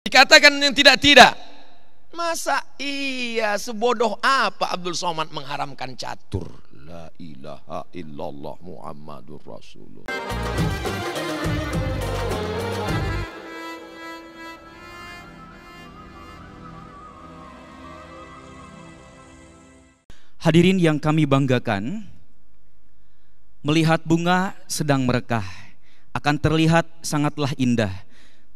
Dikatakan yang tidak-tidak. Masa iya sebodoh apa Abdul Somad mengharamkan catur? La ilaha illallah Muhammadur Rasulullah. Hadirin yang kami banggakan, melihat bunga sedang merekah akan terlihat sangatlah indah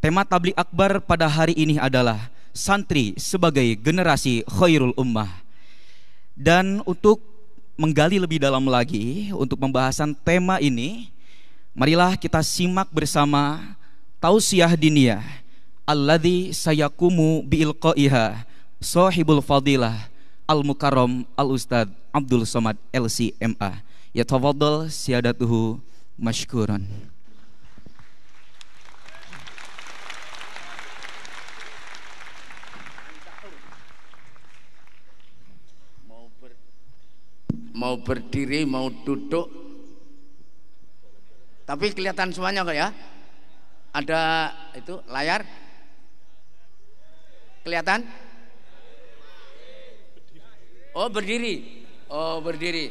Tema tablik akbar pada hari ini adalah santri sebagai generasi khairul ummah. Dan untuk menggali lebih dalam lagi untuk pembahasan tema ini, marilah kita simak bersama tausiah diniyah alladzi sayakumu biilqaiha sahibul fadilah al mukarram al ustad Abdul Somad LCMA. Ya tafaddal siadatuhu mashkuran. mau berdiri mau duduk tapi kelihatan semuanya kok ya ada itu layar kelihatan oh berdiri oh berdiri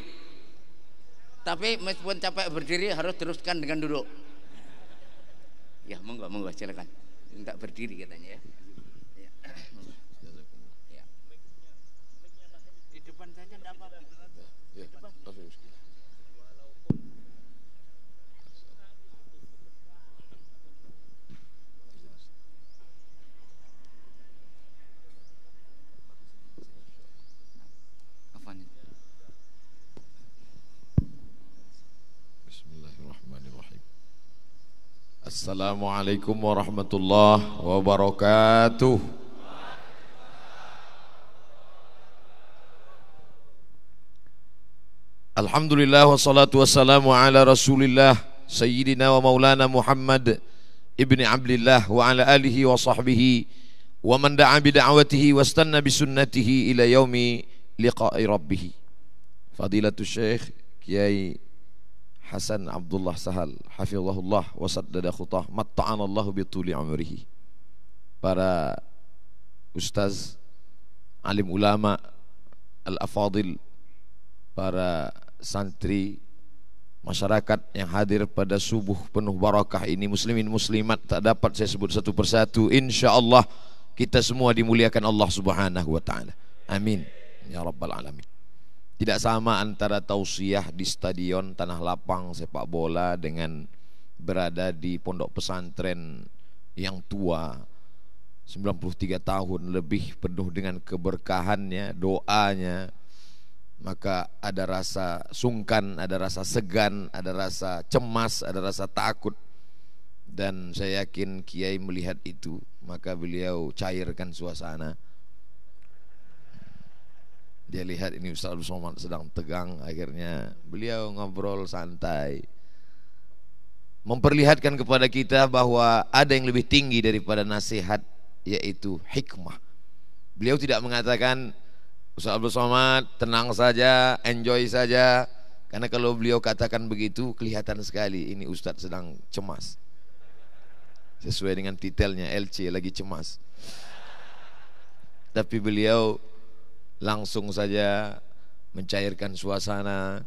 tapi meskipun capek berdiri harus teruskan dengan duduk ya monggo monggo silakan Tidak berdiri katanya ya Assalamualaikum warahmatullahi wabarakatuh. Alhamdulillah wassalatu wassalamu ala Rasulillah sayyidina wa maulana Muhammad ibni Abdullah wa ala alihi wa sahbihi wa man da'a bi da'watihi wastanna bi sunnatihi ila yaumi liqa'i rabbih. Fadilatul Syekh Kiai Hasan Abdullah Sahal hafizahullah wa saddada khutah matta'anallahu bi tuli umrihi para ustaz alim ulama al-afadil para santri masyarakat yang hadir pada subuh penuh barakah ini muslimin muslimat tak dapat saya sebut satu persatu insyaallah kita semua dimuliakan Allah Subhanahu wa taala amin ya rabbal alamin tidak sama antara tausiah di stadion tanah lapang sepak bola dengan berada di pondok pesantren yang tua 93 tahun lebih penuh dengan keberkahannya, doanya maka ada rasa sungkan, ada rasa segan, ada rasa cemas, ada rasa takut dan saya yakin Kiai melihat itu maka beliau cairkan suasana dia lihat ini Ustaz Abdul Somad sedang tegang akhirnya beliau ngobrol santai memperlihatkan kepada kita bahwa ada yang lebih tinggi daripada nasihat yaitu hikmah beliau tidak mengatakan Ustaz Abdul Somad tenang saja enjoy saja karena kalau beliau katakan begitu kelihatan sekali ini Ustaz sedang cemas sesuai dengan titelnya LC lagi cemas tapi beliau langsung saja mencairkan suasana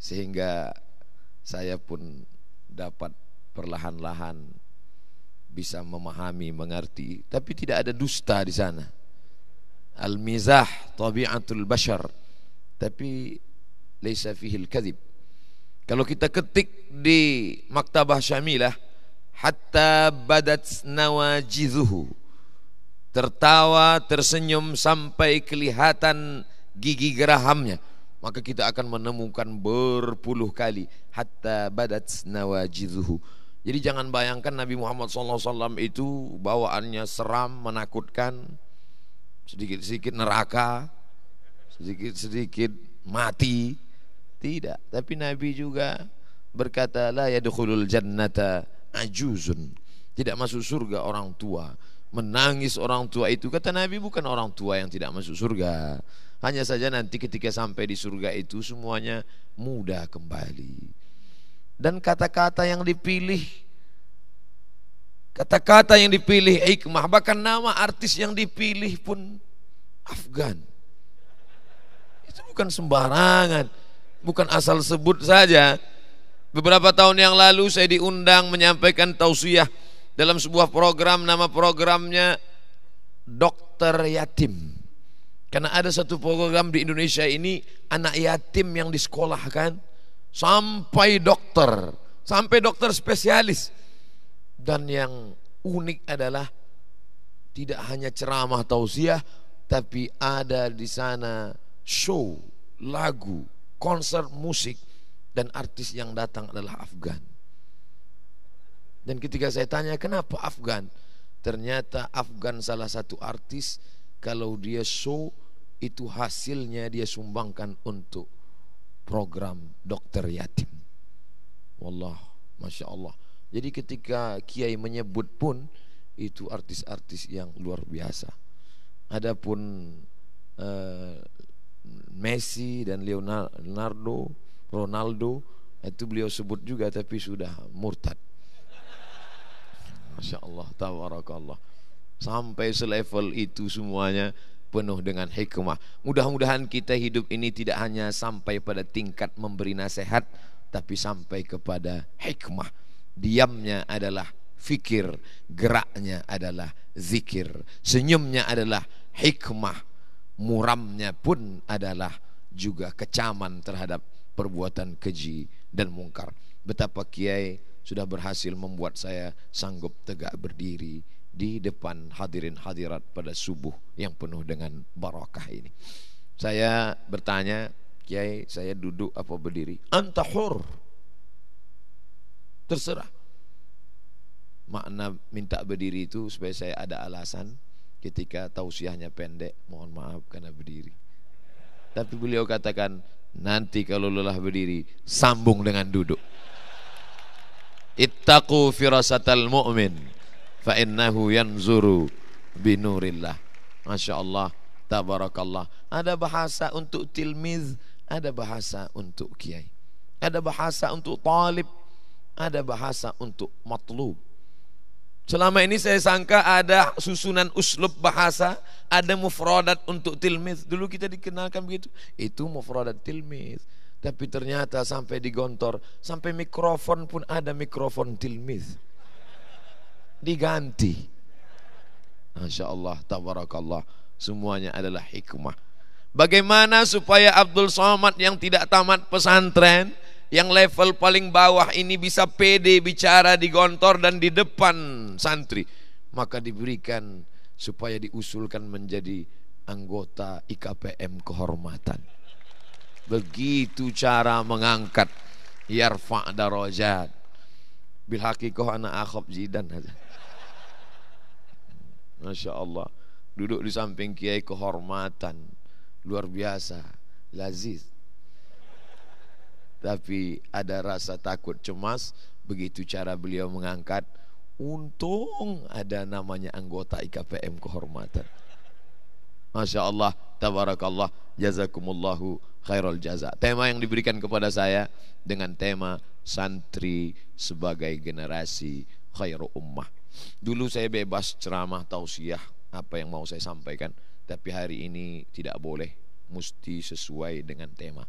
sehingga saya pun dapat perlahan-lahan bisa memahami, mengerti, tapi tidak ada dusta di sana. Al-mizah tabiatul bashar. Tapi laisa fihil kadhib. Kalau kita ketik di Maktabah Syamilah hatta badat nawajizuhu tertawa, tersenyum sampai kelihatan gigi gerahamnya, maka kita akan menemukan berpuluh kali hatta badat nawajizuhu. Jadi jangan bayangkan Nabi Muhammad SAW itu bawaannya seram, menakutkan, sedikit-sedikit neraka, sedikit-sedikit mati. Tidak, tapi Nabi juga berkata ya yadkhulul jannata ajuzun. Tidak masuk surga orang tua menangis orang tua itu kata Nabi bukan orang tua yang tidak masuk surga hanya saja nanti ketika sampai di surga itu semuanya mudah kembali dan kata-kata yang dipilih kata-kata yang dipilih hikmah bahkan nama artis yang dipilih pun Afgan itu bukan sembarangan bukan asal sebut saja beberapa tahun yang lalu saya diundang menyampaikan tausiah dalam sebuah program nama programnya dokter yatim karena ada satu program di Indonesia ini anak yatim yang disekolahkan sampai dokter sampai dokter spesialis dan yang unik adalah tidak hanya ceramah tausiah tapi ada di sana show lagu konser musik dan artis yang datang adalah Afgan dan ketika saya tanya kenapa Afgan, ternyata Afgan salah satu artis kalau dia show itu hasilnya dia sumbangkan untuk program dokter yatim. Wallah, masya Allah. Jadi ketika kiai menyebut pun itu artis-artis yang luar biasa. Adapun uh, Messi dan Leonardo, Ronaldo itu beliau sebut juga tapi sudah murtad. Masya Allah, tabarakallah. Sampai selevel itu semuanya penuh dengan hikmah. Mudah-mudahan kita hidup ini tidak hanya sampai pada tingkat memberi nasihat, tapi sampai kepada hikmah. Diamnya adalah fikir, geraknya adalah zikir, senyumnya adalah hikmah, muramnya pun adalah juga kecaman terhadap perbuatan keji dan mungkar. Betapa kiai sudah berhasil membuat saya sanggup tegak berdiri di depan hadirin hadirat pada subuh yang penuh dengan barokah ini. Saya bertanya, Kiai, saya duduk apa berdiri? Antahur. Terserah. Makna minta berdiri itu supaya saya ada alasan ketika tausiahnya pendek, mohon maaf karena berdiri. Tapi beliau katakan, nanti kalau lelah berdiri, sambung dengan duduk ittaqu firasatal mu'min fa innahu yanzuru binurillah Masya Allah Tabarakallah Ada bahasa untuk tilmiz Ada bahasa untuk kiai Ada bahasa untuk talib Ada bahasa untuk matlub Selama ini saya sangka ada susunan uslub bahasa, ada mufrodat untuk tilmiz. Dulu kita dikenalkan begitu. Itu mufrodat tilmiz. Tapi ternyata sampai di gontor, sampai mikrofon pun ada mikrofon tilmith. Diganti. Masya Allah, tabarakallah. Semuanya adalah hikmah. Bagaimana supaya Abdul Somad yang tidak tamat pesantren, yang level paling bawah ini bisa pede bicara di gontor dan di depan santri. Maka diberikan supaya diusulkan menjadi anggota IKPM kehormatan. Begitu cara mengangkat yarfa' darajat. Bil hakikoh anak akhab zidan. Masya Allah. Duduk di samping kiai kehormatan. Luar biasa. Laziz. Tapi ada rasa takut cemas begitu cara beliau mengangkat. Untung ada namanya anggota IKPM kehormatan. Masya Allah, tabarakallah, jazakumullahu khairul jaza. Tema yang diberikan kepada saya dengan tema santri sebagai generasi khairul ummah. Dulu saya bebas ceramah tausiah apa yang mau saya sampaikan, tapi hari ini tidak boleh, mesti sesuai dengan tema.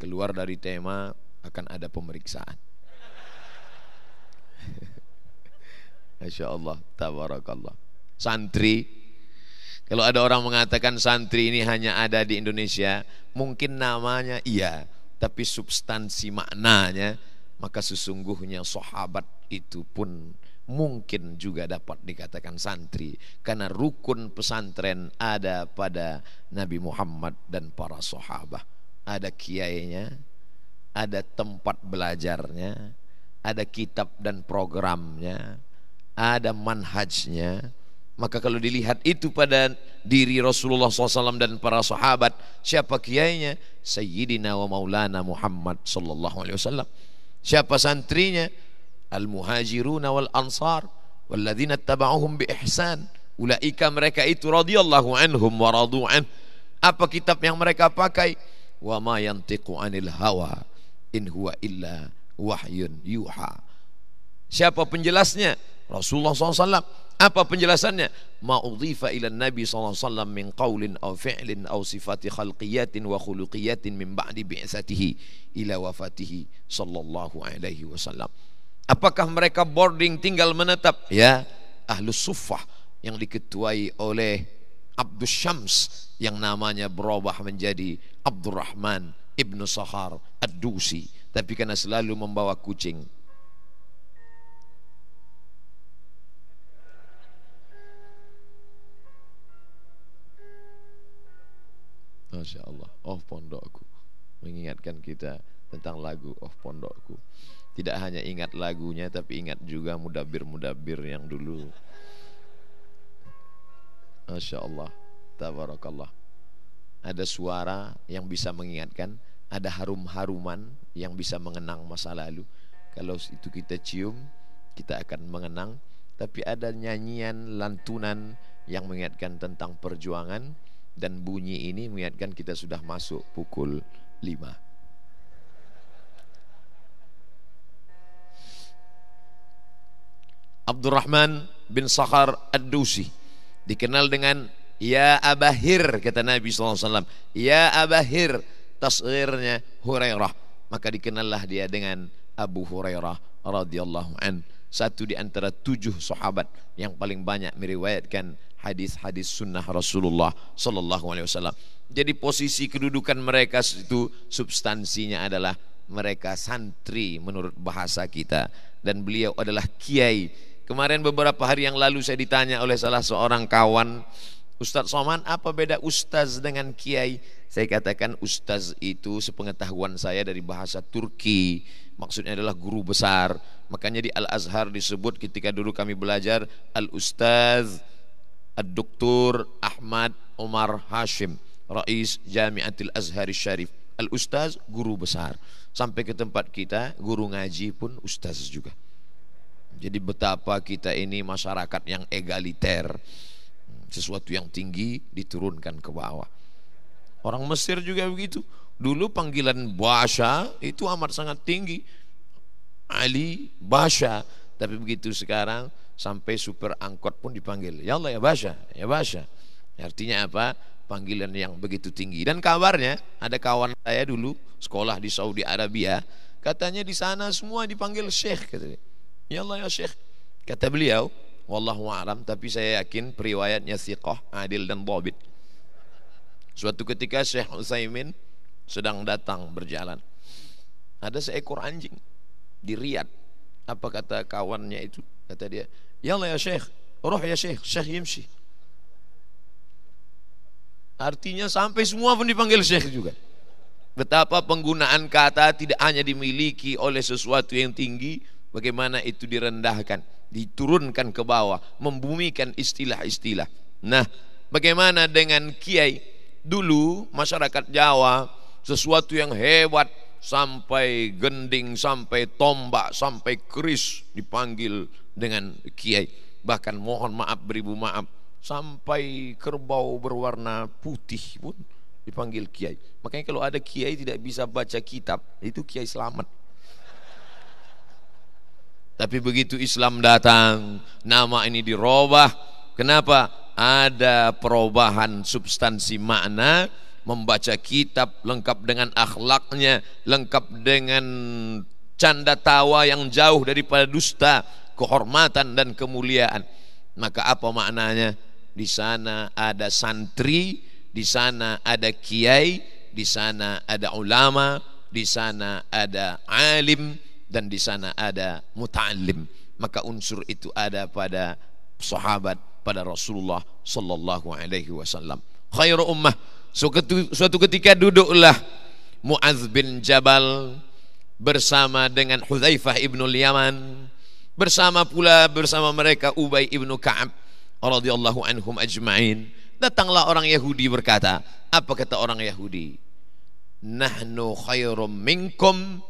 Keluar dari tema akan ada pemeriksaan. Masya Allah, tabarakallah. Santri kalau ada orang mengatakan santri ini hanya ada di Indonesia, mungkin namanya iya, tapi substansi maknanya maka sesungguhnya sahabat itu pun mungkin juga dapat dikatakan santri karena rukun pesantren ada pada Nabi Muhammad dan para sahabat. Ada kiainya, ada tempat belajarnya, ada kitab dan programnya, ada manhajnya, maka kalau dilihat itu pada diri Rasulullah SAW dan para sahabat, siapa kiainya? Sayyidina wa maulana Muhammad SAW Siapa santrinya? Al-muhajiruna wal ansar walladzina tabauhum bi ihsan. Ulaika mereka itu radhiyallahu anhum wa radu Apa kitab yang mereka pakai? Wa ma yantiqu anil hawa in huwa illa wahyun yuha. Siapa penjelasnya? Rasulullah SAW. Apa penjelasannya? Ma'udhifa ila Nabi SAW min qawlin au fi'lin au sifati khalqiyatin wa khuluqiyatin min ba'di bi'asatihi ila wafatihi sallallahu alaihi wasallam. Apakah mereka boarding tinggal menetap? Ya, ahlus suffah yang diketuai oleh Abdus Syams yang namanya berubah menjadi Abdurrahman Ibnu Sahar Ad-Dusi tapi karena selalu membawa kucing Masya Allah Of Pondokku Mengingatkan kita tentang lagu Of Pondokku Tidak hanya ingat lagunya Tapi ingat juga mudabir-mudabir yang dulu Masya Allah Tabarakallah Ada suara yang bisa mengingatkan Ada harum-haruman yang bisa mengenang masa lalu Kalau itu kita cium Kita akan mengenang Tapi ada nyanyian, lantunan Yang mengingatkan tentang perjuangan dan bunyi ini mengingatkan kita sudah masuk pukul 5 Abdurrahman bin Sakhar Ad-Dusi dikenal dengan Ya Abahir kata Nabi SAW Ya Abahir tasghirnya Hurairah maka dikenallah dia dengan Abu Hurairah radhiyallahu an satu di antara tujuh sahabat yang paling banyak meriwayatkan hadis-hadis sunnah Rasulullah Sallallahu Alaihi Wasallam. Jadi posisi kedudukan mereka itu substansinya adalah mereka santri menurut bahasa kita dan beliau adalah kiai. Kemarin beberapa hari yang lalu saya ditanya oleh salah seorang kawan Ustadz Soman apa beda ustaz dengan kiai? Saya katakan ustaz itu sepengetahuan saya dari bahasa Turki Maksudnya adalah guru besar Makanya di Al-Azhar disebut ketika dulu kami belajar Al-Ustaz ad Ahmad Omar Hashim Rais Jamiatil Azhar Syarif Al-Ustaz guru besar Sampai ke tempat kita guru ngaji pun ustaz juga Jadi betapa kita ini masyarakat yang egaliter Sesuatu yang tinggi diturunkan ke bawah Orang Mesir juga begitu Dulu panggilan Basha itu amat sangat tinggi Ali Basha Tapi begitu sekarang sampai super angkot pun dipanggil. Ya Allah ya Basya, ya Basya. Artinya apa? Panggilan yang begitu tinggi. Dan kabarnya ada kawan saya dulu sekolah di Saudi Arabia, katanya di sana semua dipanggil Syekh katanya. Ya Allah ya Syekh. Kata beliau, wallahu a'lam tapi saya yakin periwayatnya siqah, adil dan dhabit. Suatu ketika Syekh Utsaimin sedang datang berjalan. Ada seekor anjing di Riyadh. Apa kata kawannya itu? kata dia yalla ya syekh roh ya syekh syekh yimshi artinya sampai semua pun dipanggil syekh juga betapa penggunaan kata tidak hanya dimiliki oleh sesuatu yang tinggi bagaimana itu direndahkan diturunkan ke bawah membumikan istilah-istilah nah bagaimana dengan kiai dulu masyarakat Jawa sesuatu yang hebat sampai gending, sampai tombak, sampai keris dipanggil dengan kiai. Bahkan mohon maaf beribu maaf, sampai kerbau berwarna putih pun dipanggil kiai. Makanya kalau ada kiai tidak bisa baca kitab, itu kiai selamat. Tapi begitu Islam datang, nama ini dirubah. Kenapa? Ada perubahan substansi makna membaca kitab lengkap dengan akhlaknya, lengkap dengan canda tawa yang jauh daripada dusta, kehormatan dan kemuliaan. Maka apa maknanya? Di sana ada santri, di sana ada kiai, di sana ada ulama, di sana ada alim dan di sana ada muta'allim. Maka unsur itu ada pada sahabat, pada Rasulullah sallallahu alaihi wasallam. Khairu ummah Suatu ketika duduklah Muaz bin Jabal bersama dengan Hudzaifah ibnu Yaman bersama pula bersama mereka Ubay ibnu Ka'ab radhiyallahu anhum ajma'in datanglah orang Yahudi berkata apa kata orang Yahudi nahnu khairum minkum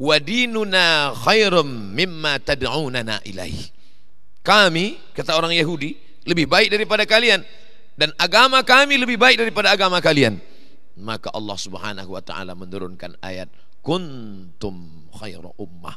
wa dinuna khairum mimma tad'unana ilaih kami kata orang Yahudi lebih baik daripada kalian dan agama kami lebih baik daripada agama kalian maka Allah Subhanahu wa taala menurunkan ayat kuntum khairu ummah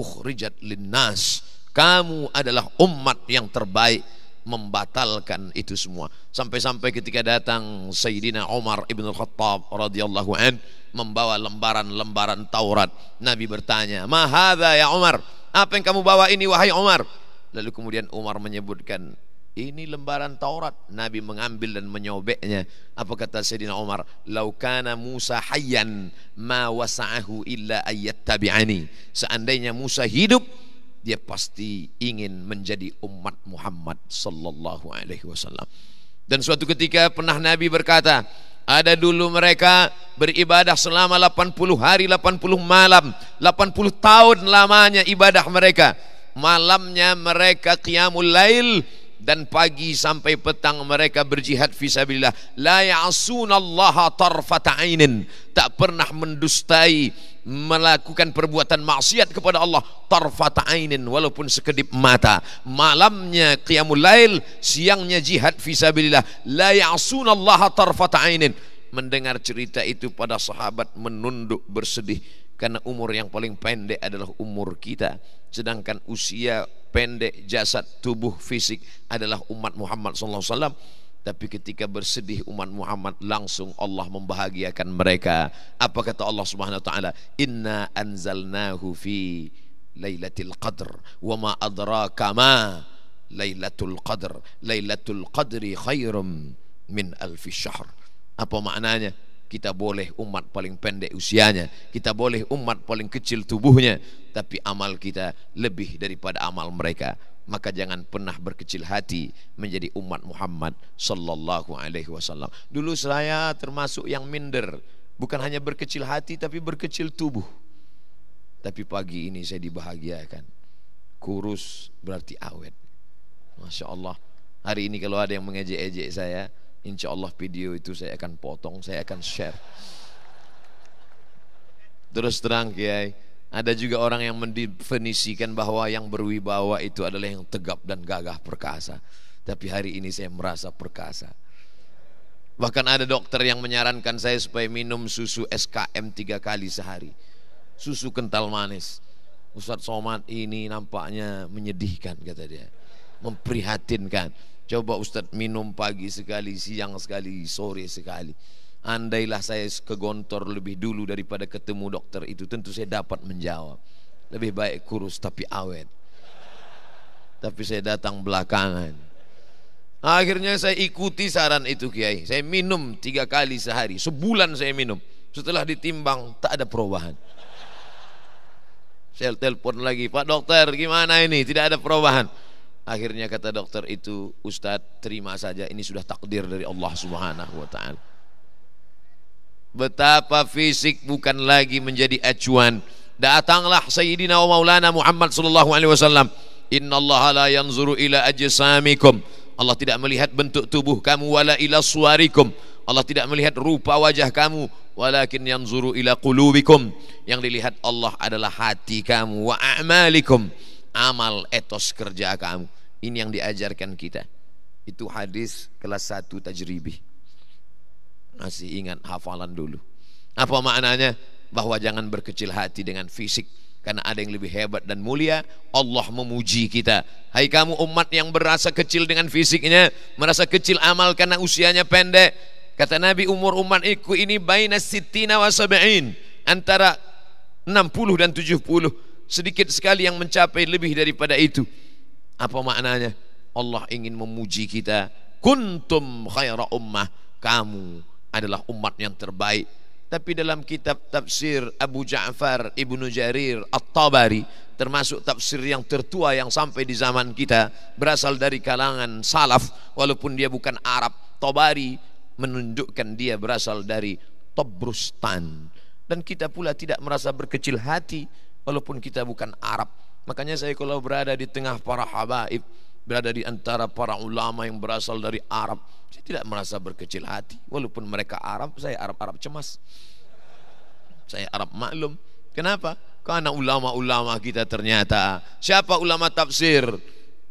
ukhrijat linnas kamu adalah umat yang terbaik membatalkan itu semua sampai-sampai ketika datang Sayyidina Umar ibn Khattab radhiyallahu an membawa lembaran-lembaran Taurat Nabi bertanya mahada ya Umar apa yang kamu bawa ini wahai Umar lalu kemudian Umar menyebutkan ini lembaran Taurat Nabi mengambil dan menyobeknya Apa kata Sayyidina Umar Laukana Musa hayyan Ma wasa'ahu illa ayat tabi'ani Seandainya Musa hidup Dia pasti ingin menjadi umat Muhammad Sallallahu alaihi wasallam Dan suatu ketika pernah Nabi berkata ada dulu mereka beribadah selama 80 hari, 80 malam, 80 tahun lamanya ibadah mereka. Malamnya mereka qiyamul lail, dan pagi sampai petang mereka berjihad fisabilillah la ya'sunallaha tarfata ainin tak pernah mendustai melakukan perbuatan maksiat kepada Allah tarfata ainin walaupun sekedip mata malamnya qiyamul lail siangnya jihad fisabilillah la ya'sunallaha tarfata ainin mendengar cerita itu pada sahabat menunduk bersedih karena umur yang paling pendek adalah umur kita sedangkan usia pendek jasad tubuh fisik adalah umat Muhammad SAW tapi ketika bersedih umat Muhammad langsung Allah membahagiakan mereka. Apa kata Allah Subhanahu wa taala? Inna anzalnahu fi Lailatul Qadr wa ma adraka ma Lailatul Qadr. Lailatul Qadri khairum min alfi syahr. Apa maknanya? Kita boleh umat paling pendek usianya, kita boleh umat paling kecil tubuhnya, tapi amal kita lebih daripada amal mereka. Maka jangan pernah berkecil hati menjadi umat Muhammad sallallahu alaihi wasallam. Dulu saya termasuk yang minder, bukan hanya berkecil hati tapi berkecil tubuh. Tapi pagi ini saya dibahagiakan. Kurus berarti awet. Masya Allah. Hari ini kalau ada yang mengejek-ejek saya, Insya Allah video itu saya akan potong, saya akan share. Terus terang Kiai, ada juga orang yang mendefinisikan bahwa yang berwibawa itu adalah yang tegap dan gagah perkasa. Tapi hari ini saya merasa perkasa. Bahkan ada dokter yang menyarankan saya supaya minum susu SKM tiga kali sehari. Susu kental manis. Ustadz Somad ini nampaknya menyedihkan kata dia. Memprihatinkan. Coba Ustadz minum pagi sekali, siang sekali, sore sekali. Andailah saya ke gontor lebih dulu daripada ketemu dokter itu, tentu saya dapat menjawab. Lebih baik kurus tapi awet. Tapi saya datang belakangan. Akhirnya saya ikuti saran itu Kiai. Saya minum tiga kali sehari. Sebulan saya minum. Setelah ditimbang tak ada perubahan. Saya telepon lagi, Pak Dokter gimana ini? Tidak ada perubahan. Akhirnya kata dokter itu, Ustadz terima saja ini sudah takdir dari Allah Subhanahu wa taala. Betapa fisik bukan lagi menjadi acuan. Datanglah Sayyidina wa Maulana Muhammad sallallahu alaihi wasallam. Innallaha la yanzuru ila ajsamikum. Allah tidak melihat bentuk tubuh kamu wala ila suarikum. Allah tidak melihat rupa wajah kamu walakin yanzuru ila qulubikum. Yang dilihat Allah adalah hati kamu wa a'malikum amal etos kerja kamu. Ini yang diajarkan kita. Itu hadis kelas 1 tajribi. Masih ingat hafalan dulu. Apa maknanya? Bahwa jangan berkecil hati dengan fisik karena ada yang lebih hebat dan mulia Allah memuji kita hai kamu umat yang berasa kecil dengan fisiknya merasa kecil amal karena usianya pendek kata Nabi umur umat iku ini baina sitina wa sab'in antara 60 dan 70 sedikit sekali yang mencapai lebih daripada itu apa maknanya Allah ingin memuji kita kuntum khaira ummah kamu adalah umat yang terbaik tapi dalam kitab tafsir Abu Ja'far Ibnu Jarir At-Tabari termasuk tafsir yang tertua yang sampai di zaman kita berasal dari kalangan salaf walaupun dia bukan Arab Tabari menunjukkan dia berasal dari Tobrustan dan kita pula tidak merasa berkecil hati walaupun kita bukan Arab. Makanya saya kalau berada di tengah para habaib, berada di antara para ulama yang berasal dari Arab, saya tidak merasa berkecil hati walaupun mereka Arab, saya Arab-Arab cemas. Saya Arab maklum. Kenapa? Karena ulama-ulama kita ternyata siapa ulama tafsir?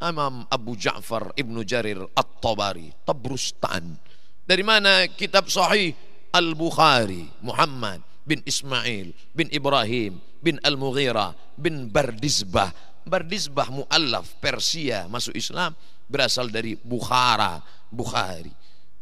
Imam Abu Ja'far Ibnu Jarir At-Tabari, Tabrustan. Dari mana kitab sahih Al-Bukhari, Muhammad bin Ismail bin Ibrahim bin Al-Mughirah bin Bardizbah. Bardizbah mu'allaf Persia masuk Islam berasal dari Bukhara, Bukhari.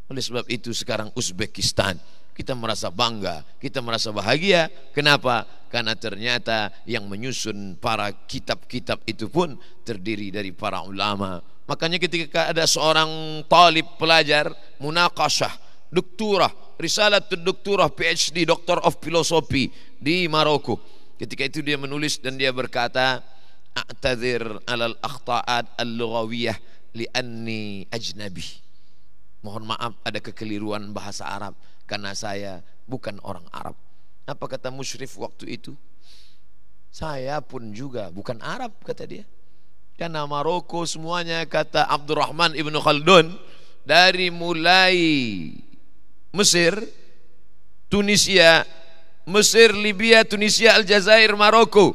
Oleh sebab itu sekarang Uzbekistan kita merasa bangga, kita merasa bahagia. Kenapa? Karena ternyata yang menyusun para kitab-kitab itu pun terdiri dari para ulama. Makanya ketika ada seorang talib pelajar, munakasah, dokturah, risalah Doktorah PhD Doctor of Philosophy di Maroko ketika itu dia menulis dan dia berkata a'tadzir alal akhta'at al-lughawiyah li'anni ajnabi mohon maaf ada kekeliruan bahasa Arab karena saya bukan orang Arab apa kata musyrif waktu itu saya pun juga bukan Arab kata dia karena Maroko semuanya kata Abdurrahman ibnu Khaldun dari mulai Mesir, Tunisia, Mesir, Libya, Tunisia, Aljazair, Maroko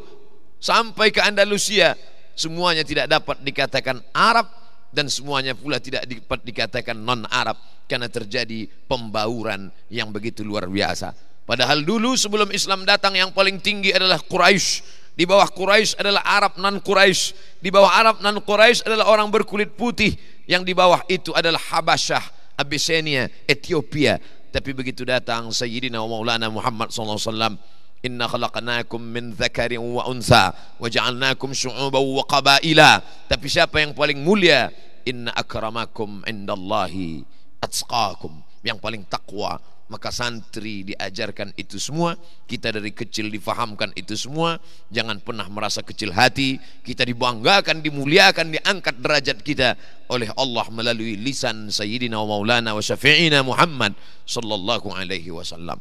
sampai ke Andalusia semuanya tidak dapat dikatakan Arab dan semuanya pula tidak dapat dikatakan non Arab karena terjadi pembauran yang begitu luar biasa. Padahal dulu sebelum Islam datang yang paling tinggi adalah Quraisy. Di bawah Quraisy adalah Arab non Quraisy. Di bawah Arab non Quraisy adalah orang berkulit putih. Yang di bawah itu adalah Habasyah Abyssinia, Ethiopia. Tapi begitu datang Sayyidina wa Maulana Muhammad sallallahu alaihi wasallam Inna khalaqnakum min dzakarin wa untha wa ja'alnakum syu'uban wa qabaila. Tapi siapa yang paling mulia? Inna akramakum indallahi atqakum. Yang paling takwa maka santri diajarkan itu semua kita dari kecil difahamkan itu semua jangan pernah merasa kecil hati kita dibanggakan dimuliakan diangkat derajat kita oleh Allah melalui lisan sayyidina wa maulana wa syafi'ina Muhammad sallallahu alaihi wasallam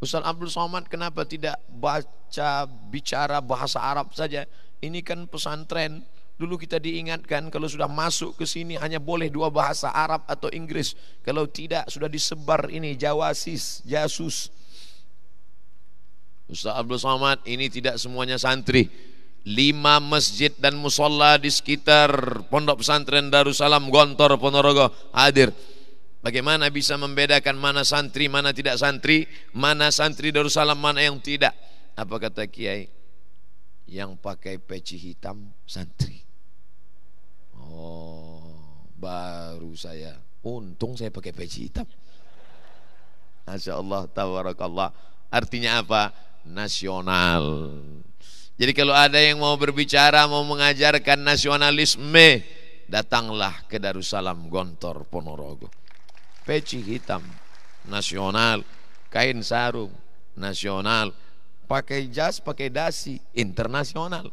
Ustaz Abdul Somad kenapa tidak baca bicara bahasa Arab saja ini kan pesantren Dulu kita diingatkan kalau sudah masuk ke sini hanya boleh dua bahasa Arab atau Inggris. Kalau tidak sudah disebar ini jawasis, jasus. Ustaz Abdul Somad ini tidak semuanya santri. Lima masjid dan musola di sekitar Pondok Pesantren Darussalam Gontor Ponorogo hadir. Bagaimana bisa membedakan mana santri, mana tidak santri, mana santri Darussalam, mana yang tidak? Apa kata Kiai? Yang pakai peci hitam santri Oh, baru saya. Untung saya pakai peci hitam. Masya Allah, tabarakallah. Artinya apa? Nasional. Jadi kalau ada yang mau berbicara, mau mengajarkan nasionalisme, datanglah ke Darussalam Gontor Ponorogo. Peci hitam, nasional. Kain sarung, nasional. Pakai jas, pakai dasi, internasional.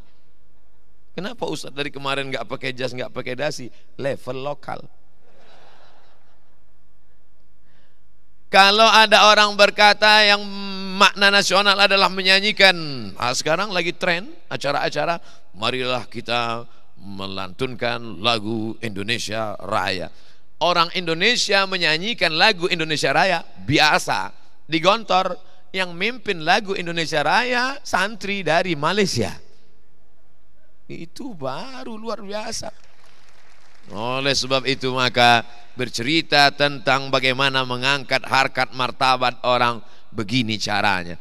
Kenapa Ustaz dari kemarin nggak pakai jas, nggak pakai dasi? Level lokal. Kalau ada orang berkata yang makna nasional adalah menyanyikan, nah, sekarang lagi tren acara-acara, marilah kita melantunkan lagu Indonesia Raya. Orang Indonesia menyanyikan lagu Indonesia Raya biasa di gontor yang mimpin lagu Indonesia Raya santri dari Malaysia. Itu baru luar biasa. Oleh sebab itu maka bercerita tentang bagaimana mengangkat harkat martabat orang begini caranya.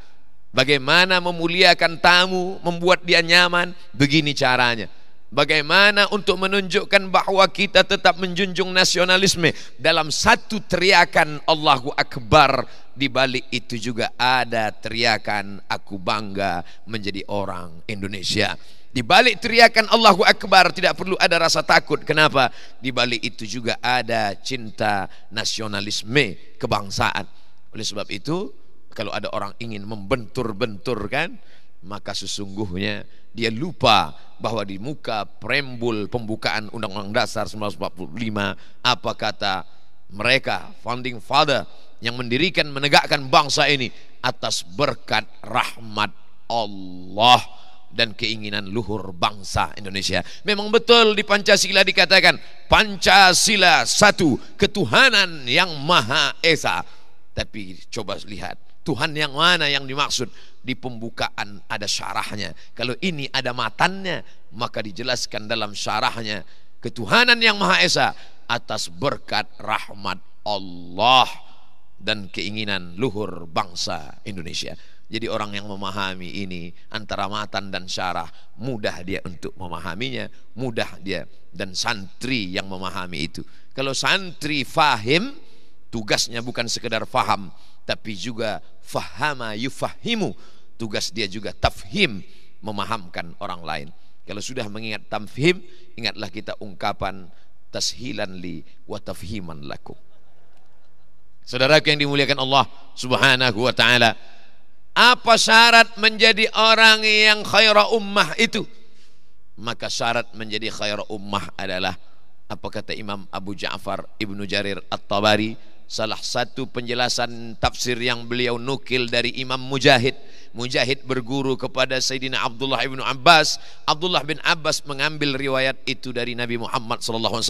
Bagaimana memuliakan tamu, membuat dia nyaman, begini caranya. Bagaimana untuk menunjukkan bahwa kita tetap menjunjung nasionalisme dalam satu teriakan Allahu Akbar di balik itu juga ada teriakan aku bangga menjadi orang Indonesia. Di balik teriakan Allahu Akbar tidak perlu ada rasa takut. Kenapa? Di balik itu juga ada cinta nasionalisme kebangsaan. Oleh sebab itu, kalau ada orang ingin membentur-benturkan, maka sesungguhnya dia lupa bahwa di muka prembul pembukaan Undang-Undang Dasar 1945 apa kata mereka founding father yang mendirikan menegakkan bangsa ini atas berkat rahmat Allah dan keinginan luhur bangsa Indonesia. Memang betul di Pancasila dikatakan Pancasila satu ketuhanan yang maha esa. Tapi coba lihat Tuhan yang mana yang dimaksud di pembukaan ada syarahnya kalau ini ada matannya maka dijelaskan dalam syarahnya ketuhanan yang maha esa atas berkat rahmat Allah dan keinginan luhur bangsa Indonesia jadi orang yang memahami ini antara matan dan syarah mudah dia untuk memahaminya, mudah dia dan santri yang memahami itu. Kalau santri fahim, tugasnya bukan sekedar faham, tapi juga fahama yufahimu. Tugas dia juga tafhim, memahamkan orang lain. Kalau sudah mengingat tafhim ingatlah kita ungkapan tashilan li wa tafhiman lakum. Saudaraku yang dimuliakan Allah Subhanahu wa taala, apa syarat menjadi orang yang khaira ummah itu? Maka syarat menjadi khaira ummah adalah apa kata Imam Abu Ja'far Ibn Jarir At-Tabari salah satu penjelasan tafsir yang beliau nukil dari Imam Mujahid Mujahid berguru kepada Sayyidina Abdullah ibnu Abbas Abdullah bin Abbas mengambil riwayat itu dari Nabi Muhammad SAW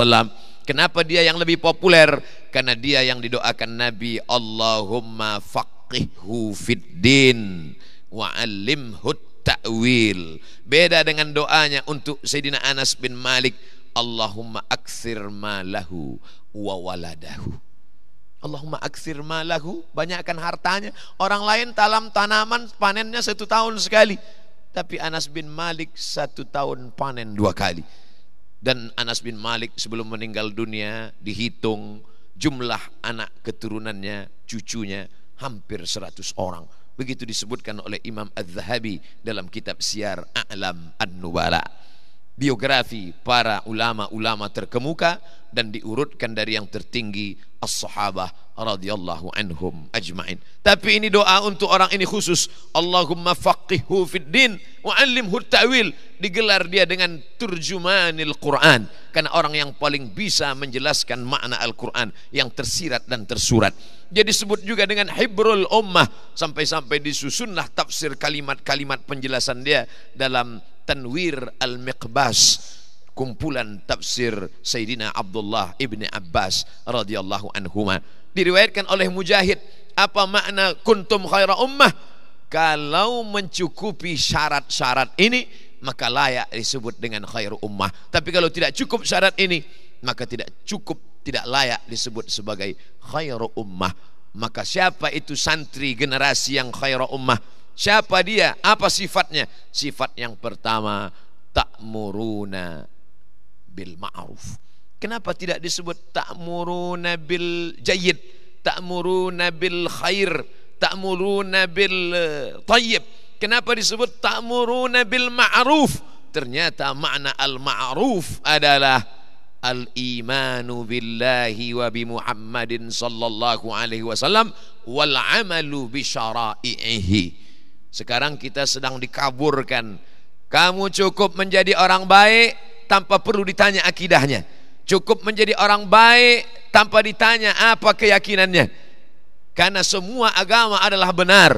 kenapa dia yang lebih populer karena dia yang didoakan Nabi Allahumma faq faqihhu fiddin wa alimhu ta'wil. Beda dengan doanya untuk Sayyidina Anas bin Malik, Allahumma aktsir malahu wa waladahu. Allahumma aktsir malahu, banyakkan hartanya. Orang lain talam tanaman panennya satu tahun sekali. Tapi Anas bin Malik satu tahun panen dua kali. Dan Anas bin Malik sebelum meninggal dunia dihitung jumlah anak keturunannya, cucunya hampir 100 orang. Begitu disebutkan oleh Imam Az-Zahabi dalam kitab Syiar A'lam An-Nubala. Biografi para ulama-ulama terkemuka dan diurutkan dari yang tertinggi as-sahabah radhiyallahu anhum ajmain. Tapi ini doa untuk orang ini khusus. Allahumma faqihhu fid din wa 'allimhu ta'wil. Digelar dia dengan turjumanil Quran karena orang yang paling bisa menjelaskan makna Al-Quran yang tersirat dan tersurat. Dia disebut juga dengan Hibrul Ummah. Sampai-sampai disusunlah tafsir kalimat-kalimat penjelasan dia dalam Tanwir Al-Miqbas. Kumpulan tafsir Sayyidina Abdullah Ibni Abbas radhiyallahu anhuma. Diriwayatkan oleh Mujahid. Apa makna kuntum khaira ummah? Kalau mencukupi syarat-syarat ini, maka layak disebut dengan khair ummah. Tapi kalau tidak cukup syarat ini, maka tidak cukup tidak layak disebut sebagai khairu ummah. Maka siapa itu santri generasi yang khairu ummah? Siapa dia? Apa sifatnya? Sifat yang pertama, ta'muruna bil ma'ruf. Kenapa tidak disebut ta'muruna bil jayyid? Ta'muruna bil khair, ta'muruna bil eh, tayyib. Kenapa disebut ta'muruna bil ma'ruf? Ternyata makna al-ma'ruf adalah al-imanu billahi wa bi Muhammadin sallallahu alaihi wasallam wal amalu bi syara'ihi. Sekarang kita sedang dikaburkan. Kamu cukup menjadi orang baik tanpa perlu ditanya akidahnya. Cukup menjadi orang baik tanpa ditanya apa keyakinannya. Karena semua agama adalah benar.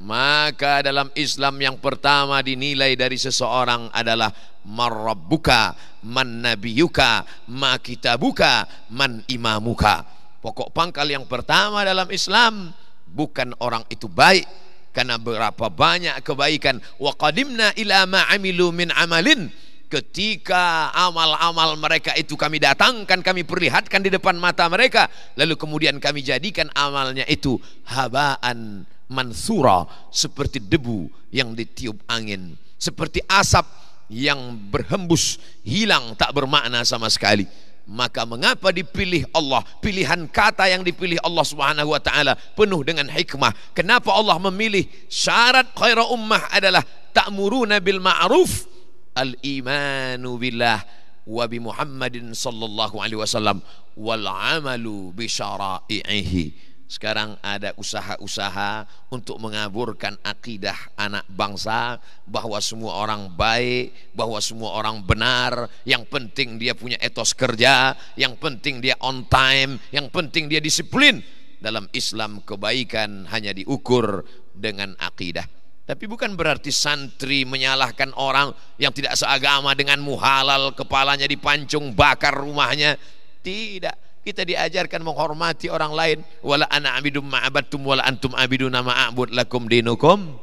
Maka dalam Islam yang pertama dinilai dari seseorang adalah marabbuka, man nabiyuka, ma kitabuka, man imamuka. Pokok pangkal yang pertama dalam Islam bukan orang itu baik karena berapa banyak kebaikan wa qadimna ila ma min amalin ketika amal-amal mereka itu kami datangkan, kami perlihatkan di depan mata mereka, lalu kemudian kami jadikan amalnya itu habaan mansura seperti debu yang ditiup angin seperti asap yang berhembus hilang tak bermakna sama sekali maka mengapa dipilih Allah pilihan kata yang dipilih Allah Subhanahu wa taala penuh dengan hikmah kenapa Allah memilih syarat khaira ummah adalah ta'muruna bil ma'ruf al imanu billah wa bi Muhammadin sallallahu alaihi wasallam wal amalu bi syara'ihi sekarang ada usaha-usaha untuk mengaburkan akidah anak bangsa bahwa semua orang baik, bahwa semua orang benar, yang penting dia punya etos kerja, yang penting dia on time, yang penting dia disiplin. Dalam Islam kebaikan hanya diukur dengan akidah. Tapi bukan berarti santri menyalahkan orang yang tidak seagama dengan muhalal kepalanya dipancung bakar rumahnya. Tidak kita diajarkan menghormati orang lain wala ana abidum ma'abattum wala antum abiduna ma'abud lakum dinukum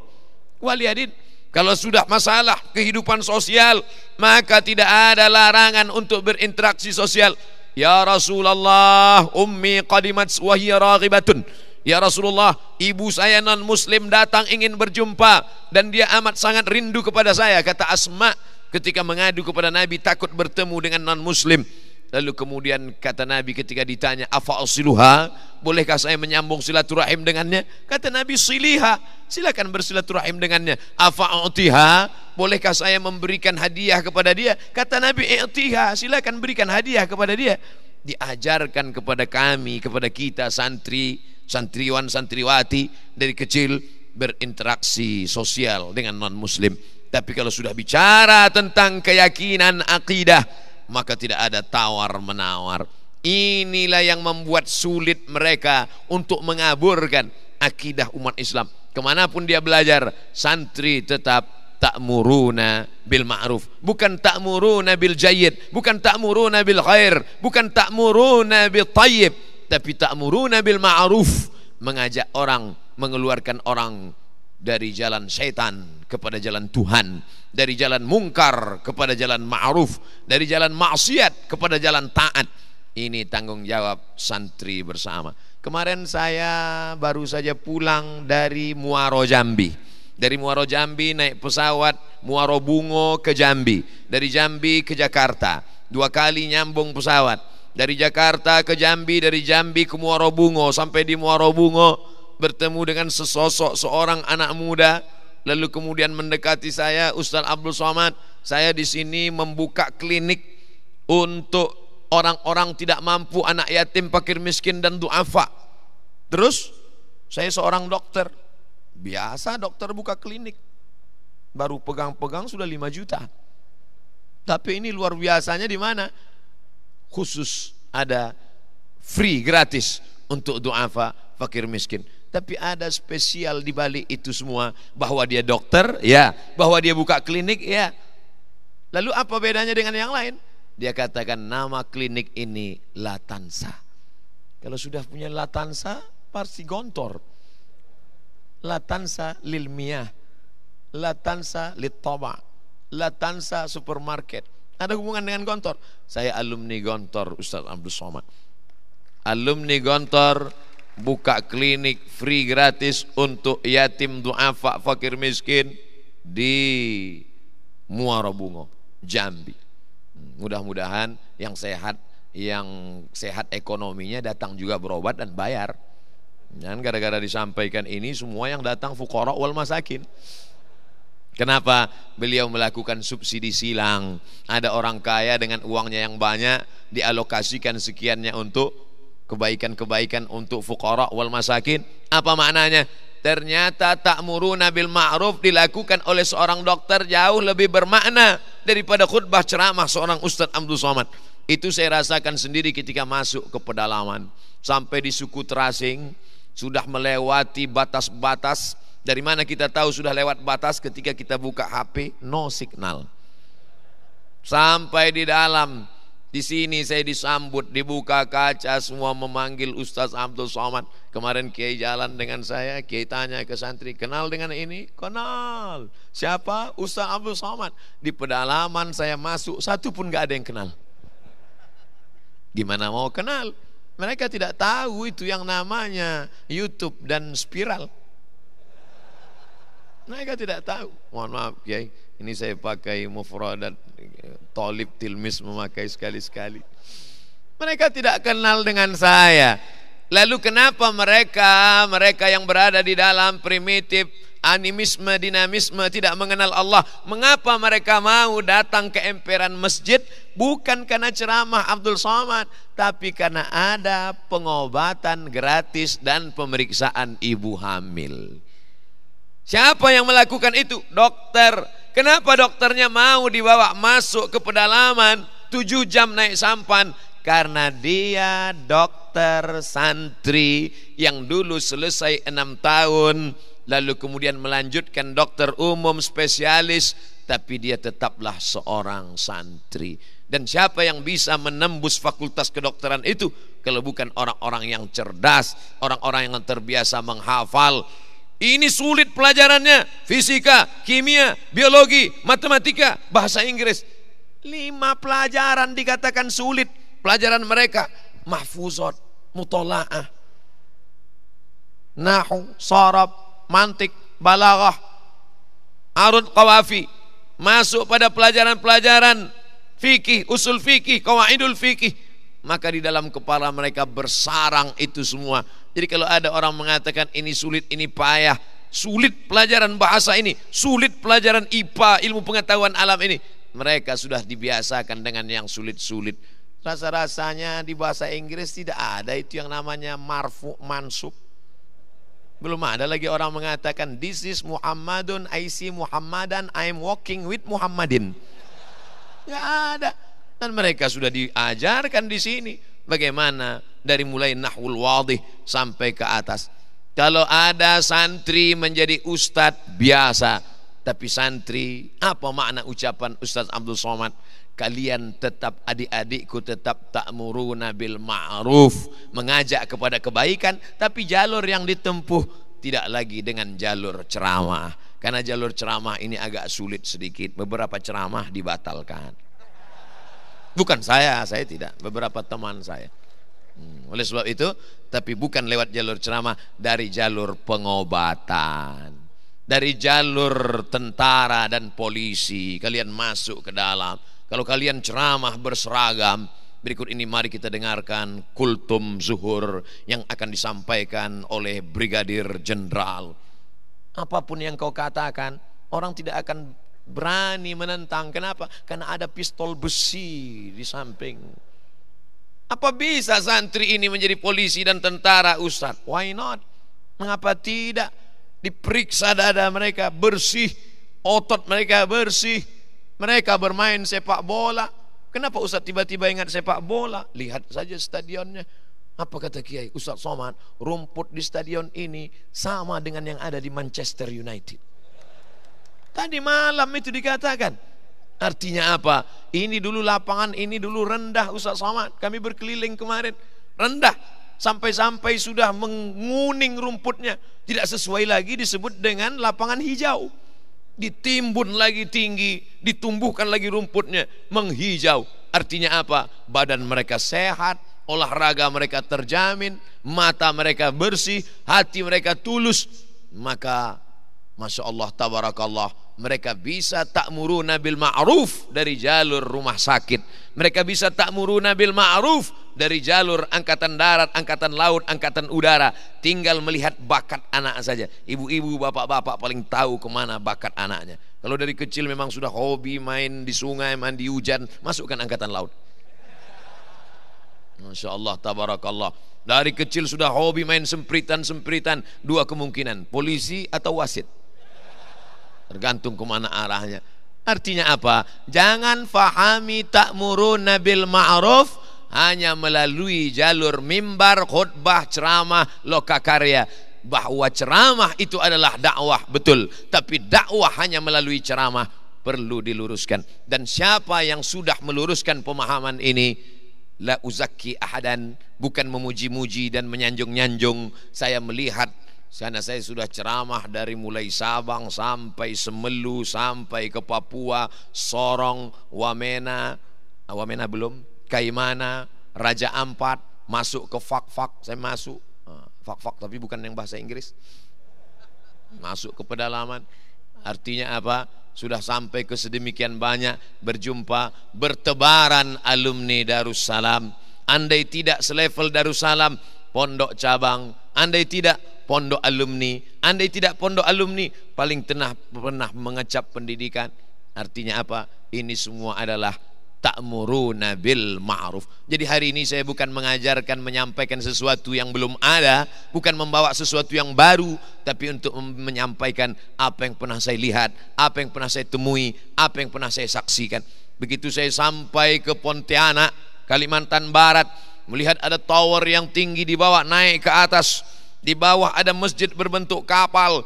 waliyadin kalau sudah masalah kehidupan sosial maka tidak ada larangan untuk berinteraksi sosial ya Rasulullah ummi qadimat wa hiya raghibatun Ya Rasulullah, ibu saya non muslim datang ingin berjumpa dan dia amat sangat rindu kepada saya kata Asma ketika mengadu kepada Nabi takut bertemu dengan non muslim. Lalu kemudian kata Nabi ketika ditanya, "Afa usiluha? Bolehkah saya menyambung silaturahim dengannya?" Kata Nabi, "Siliha, silakan bersilaturahim dengannya." "Afa utiha? Bolehkah saya memberikan hadiah kepada dia?" Kata Nabi, "I'tiha, silakan berikan hadiah kepada dia." Diajarkan kepada kami, kepada kita santri, santriwan, santriwati dari kecil berinteraksi sosial dengan non muslim. Tapi kalau sudah bicara tentang keyakinan akidah, maka tidak ada tawar-menawar. Inilah yang membuat sulit mereka untuk mengaburkan akidah umat Islam. Kemanapun dia belajar, santri tetap ta'muruna bil ma'ruf. Bukan ta'muruna bil jayyid, bukan ta'muruna bil khair, bukan ta'muruna bil tayyib, tapi ta'muruna bil ma'ruf, mengajak orang, mengeluarkan orang dari jalan setan kepada jalan Tuhan, dari jalan mungkar kepada jalan ma'ruf, dari jalan maksiat kepada jalan taat. Ini tanggung jawab santri bersama. Kemarin saya baru saja pulang dari Muaro Jambi. Dari Muaro Jambi naik pesawat Muaro Bungo ke Jambi, dari Jambi ke Jakarta. Dua kali nyambung pesawat. Dari Jakarta ke Jambi, dari Jambi ke Muaro Bungo sampai di Muaro Bungo bertemu dengan sesosok seorang anak muda lalu kemudian mendekati saya Ustaz Abdul Somad saya di sini membuka klinik untuk orang-orang tidak mampu anak yatim fakir miskin dan duafa terus saya seorang dokter biasa dokter buka klinik baru pegang-pegang sudah 5 juta tapi ini luar biasanya di mana khusus ada free gratis untuk duafa fakir miskin tapi ada spesial di balik itu semua bahwa dia dokter ya bahwa dia buka klinik ya lalu apa bedanya dengan yang lain dia katakan nama klinik ini Latansa kalau sudah punya Latansa pasti gontor Latansa lilmiah Latansa litoba Latansa supermarket ada hubungan dengan gontor saya alumni gontor Ustaz Abdul Somad alumni gontor buka klinik free gratis untuk yatim duafa fakir miskin di Muara Bungo, Jambi. Hmm, mudah-mudahan yang sehat yang sehat ekonominya datang juga berobat dan bayar. Dan gara-gara disampaikan ini semua yang datang fukara wal masakin. Kenapa beliau melakukan subsidi silang? Ada orang kaya dengan uangnya yang banyak dialokasikan sekiannya untuk kebaikan-kebaikan untuk fuqara wal masakin. Apa maknanya? Ternyata ta'muruna nabil ma'ruf dilakukan oleh seorang dokter jauh lebih bermakna daripada khutbah ceramah seorang Ustadz Abdul Somad. Itu saya rasakan sendiri ketika masuk ke pedalaman. Sampai di suku terasing, sudah melewati batas-batas. Dari mana kita tahu sudah lewat batas ketika kita buka HP, no signal. Sampai di dalam di sini saya disambut, dibuka kaca semua memanggil Ustaz Abdul Somad. Kemarin Kiai jalan dengan saya, Kiai tanya ke santri, kenal dengan ini? Kenal. Siapa? Ustaz Abdul Somad. Di pedalaman saya masuk, satu pun gak ada yang kenal. Gimana mau kenal? Mereka tidak tahu itu yang namanya YouTube dan spiral. Mereka tidak tahu. Mohon maaf Kiai, ini saya pakai mufradat eh, tolib tilmis memakai sekali-sekali. Mereka tidak kenal dengan saya. Lalu kenapa mereka, mereka yang berada di dalam primitif, animisme, dinamisme, tidak mengenal Allah. Mengapa mereka mau datang ke emperan masjid? Bukan karena ceramah Abdul Somad, tapi karena ada pengobatan gratis dan pemeriksaan ibu hamil. Siapa yang melakukan itu? Dokter. Kenapa dokternya mau dibawa masuk ke pedalaman 7 jam naik sampan? Karena dia dokter santri yang dulu selesai enam tahun lalu kemudian melanjutkan dokter umum spesialis tapi dia tetaplah seorang santri dan siapa yang bisa menembus fakultas kedokteran itu kalau bukan orang-orang yang cerdas orang-orang yang terbiasa menghafal ini sulit pelajarannya, fisika, kimia, biologi, matematika, bahasa Inggris. Lima pelajaran dikatakan sulit pelajaran mereka. Mahfuzot, mutola'ah, nahu, sorab, mantik, balaghah, arut qawafi. Masuk pada pelajaran-pelajaran fikih, usul fikih, kawaidul fikih. Maka di dalam kepala mereka bersarang itu semua jadi kalau ada orang mengatakan ini sulit, ini payah, sulit pelajaran bahasa ini, sulit pelajaran IPA, ilmu pengetahuan alam ini, mereka sudah dibiasakan dengan yang sulit-sulit. Rasa-rasanya di bahasa Inggris tidak ada itu yang namanya marfu mansub. Belum ada lagi orang mengatakan this is Muhammadun, I see Muhammadan, I am walking with Muhammadin. Ya ada. Dan mereka sudah diajarkan di sini. Bagaimana dari mulai nahwul wadih sampai ke atas. Kalau ada santri menjadi Ustad biasa, tapi santri apa makna ucapan Ustaz Abdul Somad? Kalian tetap adik-adikku tetap tak muru nabil ma'ruf, mengajak kepada kebaikan, tapi jalur yang ditempuh tidak lagi dengan jalur ceramah. Karena jalur ceramah ini agak sulit sedikit, beberapa ceramah dibatalkan. Bukan saya, saya tidak. Beberapa teman saya. Hmm, oleh sebab itu, tapi bukan lewat jalur ceramah, dari jalur pengobatan. Dari jalur tentara dan polisi, kalian masuk ke dalam. Kalau kalian ceramah berseragam, Berikut ini mari kita dengarkan kultum zuhur yang akan disampaikan oleh Brigadir Jenderal. Apapun yang kau katakan, orang tidak akan berani menentang. Kenapa? Karena ada pistol besi di samping. Apa bisa santri ini menjadi polisi dan tentara Ustaz? Why not? Mengapa tidak? Diperiksa dada mereka bersih, otot mereka bersih. Mereka bermain sepak bola. Kenapa Ustaz tiba-tiba ingat sepak bola? Lihat saja stadionnya. Apa kata Kiai? Ustaz Somad, rumput di stadion ini sama dengan yang ada di Manchester United. Tadi malam itu dikatakan. Artinya apa? Ini dulu lapangan, ini dulu rendah Ustaz Somad. Kami berkeliling kemarin. Rendah. Sampai-sampai sudah menguning rumputnya. Tidak sesuai lagi disebut dengan lapangan hijau. Ditimbun lagi tinggi, ditumbuhkan lagi rumputnya, menghijau. Artinya apa? Badan mereka sehat, olahraga mereka terjamin, mata mereka bersih, hati mereka tulus. Maka Masya Allah, Tabarakallah, mereka bisa tak muru bil ma'ruf dari jalur rumah sakit. Mereka bisa tak muru bil ma'ruf dari jalur angkatan darat, angkatan laut, angkatan udara. Tinggal melihat bakat anak saja. Ibu-ibu, bapak-bapak paling tahu kemana bakat anaknya. Kalau dari kecil memang sudah hobi main di sungai, mandi hujan, masukkan angkatan laut. Masya Allah, tabarakallah. Dari kecil sudah hobi main sempritan-sempritan. Dua kemungkinan, polisi atau wasit tergantung kemana arahnya artinya apa jangan fahami ta'murun nabil ma'ruf hanya melalui jalur mimbar khutbah ceramah lokakarya bahwa ceramah itu adalah dakwah betul tapi dakwah hanya melalui ceramah perlu diluruskan dan siapa yang sudah meluruskan pemahaman ini la uzaki ahadan bukan memuji-muji dan menyanjung-nyanjung saya melihat Sana saya sudah ceramah dari mulai Sabang sampai Semelu sampai ke Papua, Sorong, Wamena, ah, Wamena belum, Kaimana, Raja Ampat, masuk ke Fak-Fak, saya masuk ah, Fak-Fak tapi bukan yang bahasa Inggris. Masuk ke pedalaman. Artinya apa? Sudah sampai ke sedemikian banyak berjumpa bertebaran alumni Darussalam. Andai tidak selevel Darussalam, pondok cabang. Andai tidak pondok alumni. Andai tidak pondok alumni, paling tenah pernah mengecap pendidikan. Artinya apa? Ini semua adalah ta'muruna bil ma'ruf. Jadi hari ini saya bukan mengajarkan menyampaikan sesuatu yang belum ada, bukan membawa sesuatu yang baru, tapi untuk menyampaikan apa yang pernah saya lihat, apa yang pernah saya temui, apa yang pernah saya saksikan. Begitu saya sampai ke Pontianak, Kalimantan Barat, melihat ada tower yang tinggi di bawah naik ke atas, di bawah ada masjid berbentuk kapal.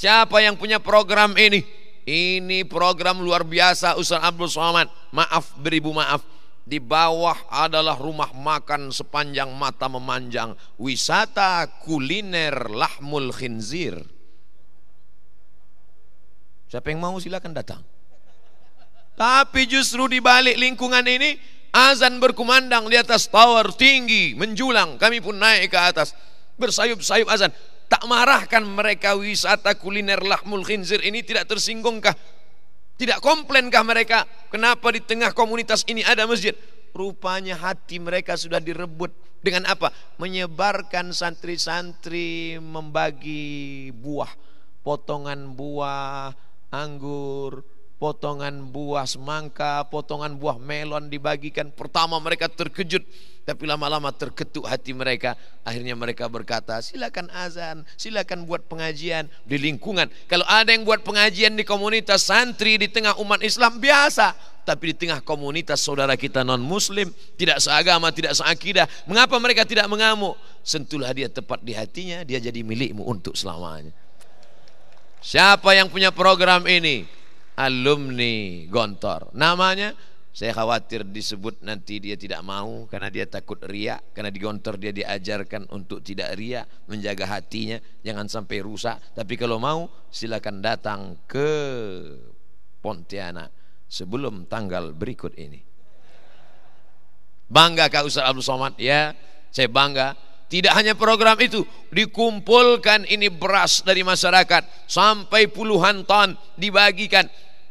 Siapa yang punya program ini? Ini program luar biasa Ustaz Abdul Somad. Maaf beribu maaf. Di bawah adalah rumah makan sepanjang mata memanjang. Wisata kuliner lahmul khinzir. Siapa yang mau silakan datang. Tapi justru di balik lingkungan ini azan berkumandang di atas tower tinggi menjulang. Kami pun naik ke atas bersayup-sayup azan. Tak marahkan mereka wisata kuliner lahmul khinzir ini tidak tersinggungkah? Tidak komplainkah mereka? Kenapa di tengah komunitas ini ada masjid? Rupanya hati mereka sudah direbut dengan apa? Menyebarkan santri-santri membagi buah, potongan buah, anggur, potongan buah semangka, potongan buah melon dibagikan. Pertama mereka terkejut tapi lama-lama terketuk hati mereka. Akhirnya mereka berkata, silakan azan, silakan buat pengajian di lingkungan. Kalau ada yang buat pengajian di komunitas santri di tengah umat Islam biasa, tapi di tengah komunitas saudara kita non muslim, tidak seagama, tidak seakidah, mengapa mereka tidak mengamuk? Sentulah dia tepat di hatinya, dia jadi milikmu untuk selamanya. Siapa yang punya program ini? Alumni Gontor. Namanya saya khawatir disebut nanti dia tidak mau karena dia takut riak, karena digontor dia diajarkan untuk tidak riak, menjaga hatinya jangan sampai rusak. Tapi kalau mau silakan datang ke Pontianak sebelum tanggal berikut ini. Bangga Kak Ustaz Abdul Somad ya, saya bangga. Tidak hanya program itu, dikumpulkan ini beras dari masyarakat sampai puluhan ton dibagikan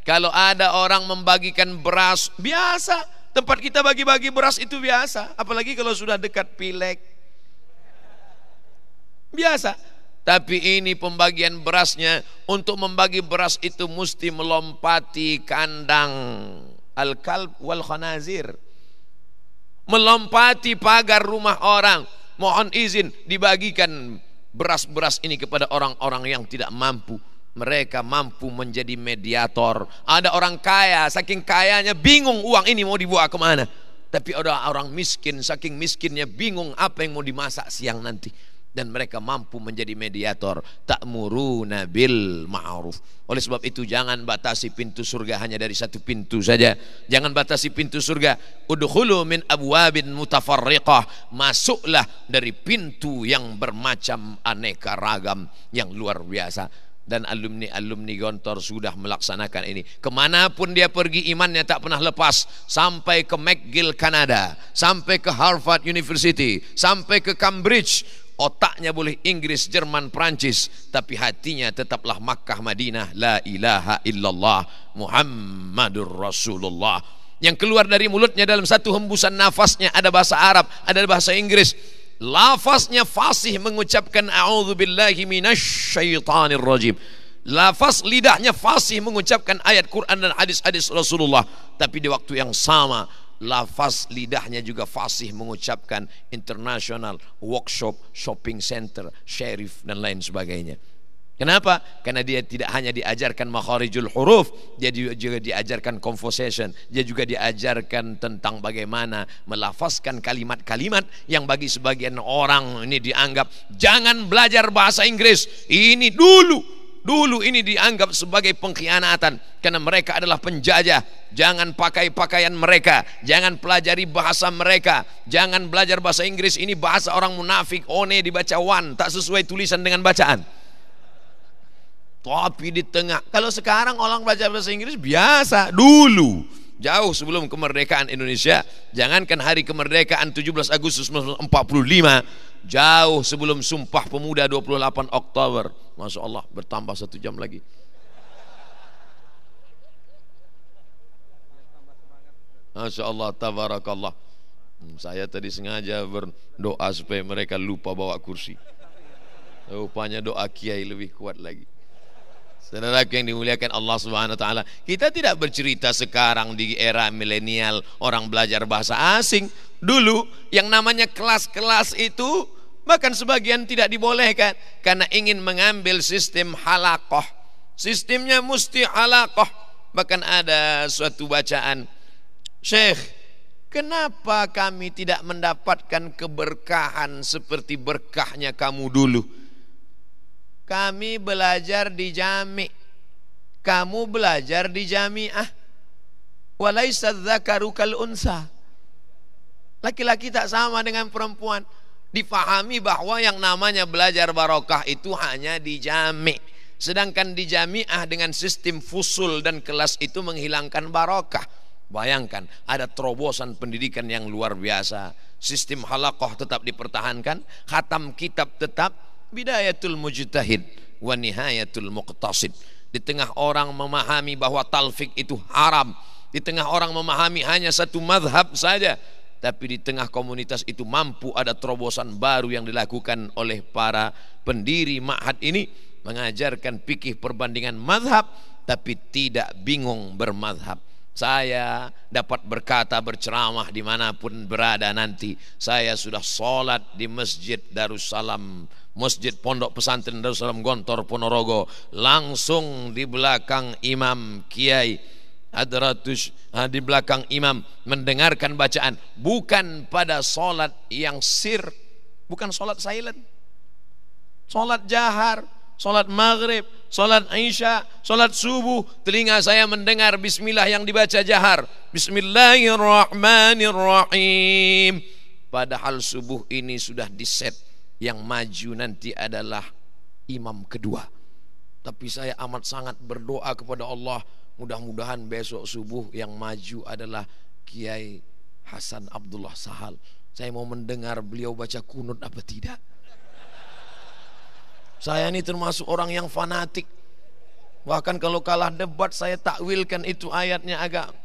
kalau ada orang membagikan beras, biasa. Tempat kita bagi-bagi beras itu biasa. Apalagi kalau sudah dekat pileg. Biasa. Tapi ini pembagian berasnya, untuk membagi beras itu mesti melompati kandang al-kalb wal khanazir. Melompati pagar rumah orang. Mohon izin dibagikan beras-beras ini kepada orang-orang yang tidak mampu mereka mampu menjadi mediator. Ada orang kaya, saking kayanya bingung uang ini mau dibawa kemana. Tapi ada orang miskin, saking miskinnya bingung apa yang mau dimasak siang nanti. Dan mereka mampu menjadi mediator. Tak muru nabil ma'ruf. Oleh sebab itu jangan batasi pintu surga hanya dari satu pintu saja. Jangan batasi pintu surga. Udhulu min abwabin mutafarriqah. Masuklah dari pintu yang bermacam aneka ragam yang luar biasa dan alumni-alumni Gontor sudah melaksanakan ini. Kemanapun dia pergi imannya tak pernah lepas. Sampai ke McGill, Kanada. Sampai ke Harvard University. Sampai ke Cambridge. Otaknya boleh Inggris, Jerman, Prancis. Tapi hatinya tetaplah Makkah, Madinah. La ilaha illallah Muhammadur Rasulullah. Yang keluar dari mulutnya dalam satu hembusan nafasnya ada bahasa Arab, ada bahasa Inggris lafaznya fasih mengucapkan a'udzubillahi minasyaitonir rajim. Lafaz lidahnya fasih mengucapkan ayat Quran dan hadis-hadis Rasulullah, tapi di waktu yang sama lafaz lidahnya juga fasih mengucapkan international workshop, shopping center, sheriff dan lain sebagainya. Kenapa? Karena dia tidak hanya diajarkan makharijul huruf, dia juga diajarkan conversation, dia juga diajarkan tentang bagaimana melafazkan kalimat-kalimat yang bagi sebagian orang ini dianggap jangan belajar bahasa Inggris, ini dulu Dulu ini dianggap sebagai pengkhianatan karena mereka adalah penjajah. Jangan pakai pakaian mereka, jangan pelajari bahasa mereka, jangan belajar bahasa Inggris. Ini bahasa orang munafik. One dibaca one tak sesuai tulisan dengan bacaan. Tapi di tengah. Kalau sekarang orang belajar bahasa Inggris biasa dulu. Jauh sebelum kemerdekaan Indonesia, jangankan hari kemerdekaan 17 Agustus 1945, jauh sebelum Sumpah Pemuda 28 Oktober. Masya Allah, bertambah satu jam lagi. Masya Allah, tabarakallah. Hmm, saya tadi sengaja berdoa supaya mereka lupa bawa kursi. Rupanya doa kiai lebih kuat lagi. Saudara yang dimuliakan Allah Subhanahu wa taala, kita tidak bercerita sekarang di era milenial orang belajar bahasa asing. Dulu yang namanya kelas-kelas itu bahkan sebagian tidak dibolehkan karena ingin mengambil sistem halakoh. Sistemnya mesti halakoh. Bahkan ada suatu bacaan Syekh Kenapa kami tidak mendapatkan keberkahan seperti berkahnya kamu dulu? Kami belajar di jami. Kamu belajar di jamiah. Walaisa dzakaru kal unsa. Laki-laki tak sama dengan perempuan. Difahami bahwa yang namanya belajar barokah itu hanya di jami. Sedangkan di jamiah dengan sistem fusul dan kelas itu menghilangkan barokah. Bayangkan ada terobosan pendidikan yang luar biasa Sistem halakoh tetap dipertahankan Khatam kitab tetap bidayatul mujtahid wa nihayatul muqtasid. Di tengah orang memahami bahwa talfik itu haram, di tengah orang memahami hanya satu madhab saja, tapi di tengah komunitas itu mampu ada terobosan baru yang dilakukan oleh para pendiri ma'had ini mengajarkan pikih perbandingan madhab tapi tidak bingung bermadhab saya dapat berkata berceramah dimanapun berada nanti. Saya sudah sholat di Masjid Darussalam, Masjid Pondok Pesantren Darussalam Gontor Ponorogo. Langsung di belakang Imam Kiai. Hadratus ah, di belakang imam mendengarkan bacaan bukan pada sholat yang sir bukan sholat silent sholat jahar sholat maghrib, sholat isya, sholat subuh, telinga saya mendengar bismillah yang dibaca jahar. Bismillahirrahmanirrahim. Padahal subuh ini sudah diset. Yang maju nanti adalah imam kedua. Tapi saya amat sangat berdoa kepada Allah. Mudah-mudahan besok subuh yang maju adalah Kiai Hasan Abdullah Sahal. Saya mau mendengar beliau baca kunut apa tidak. Saya ini termasuk orang yang fanatik. Bahkan kalau kalah debat saya takwilkan itu ayatnya agak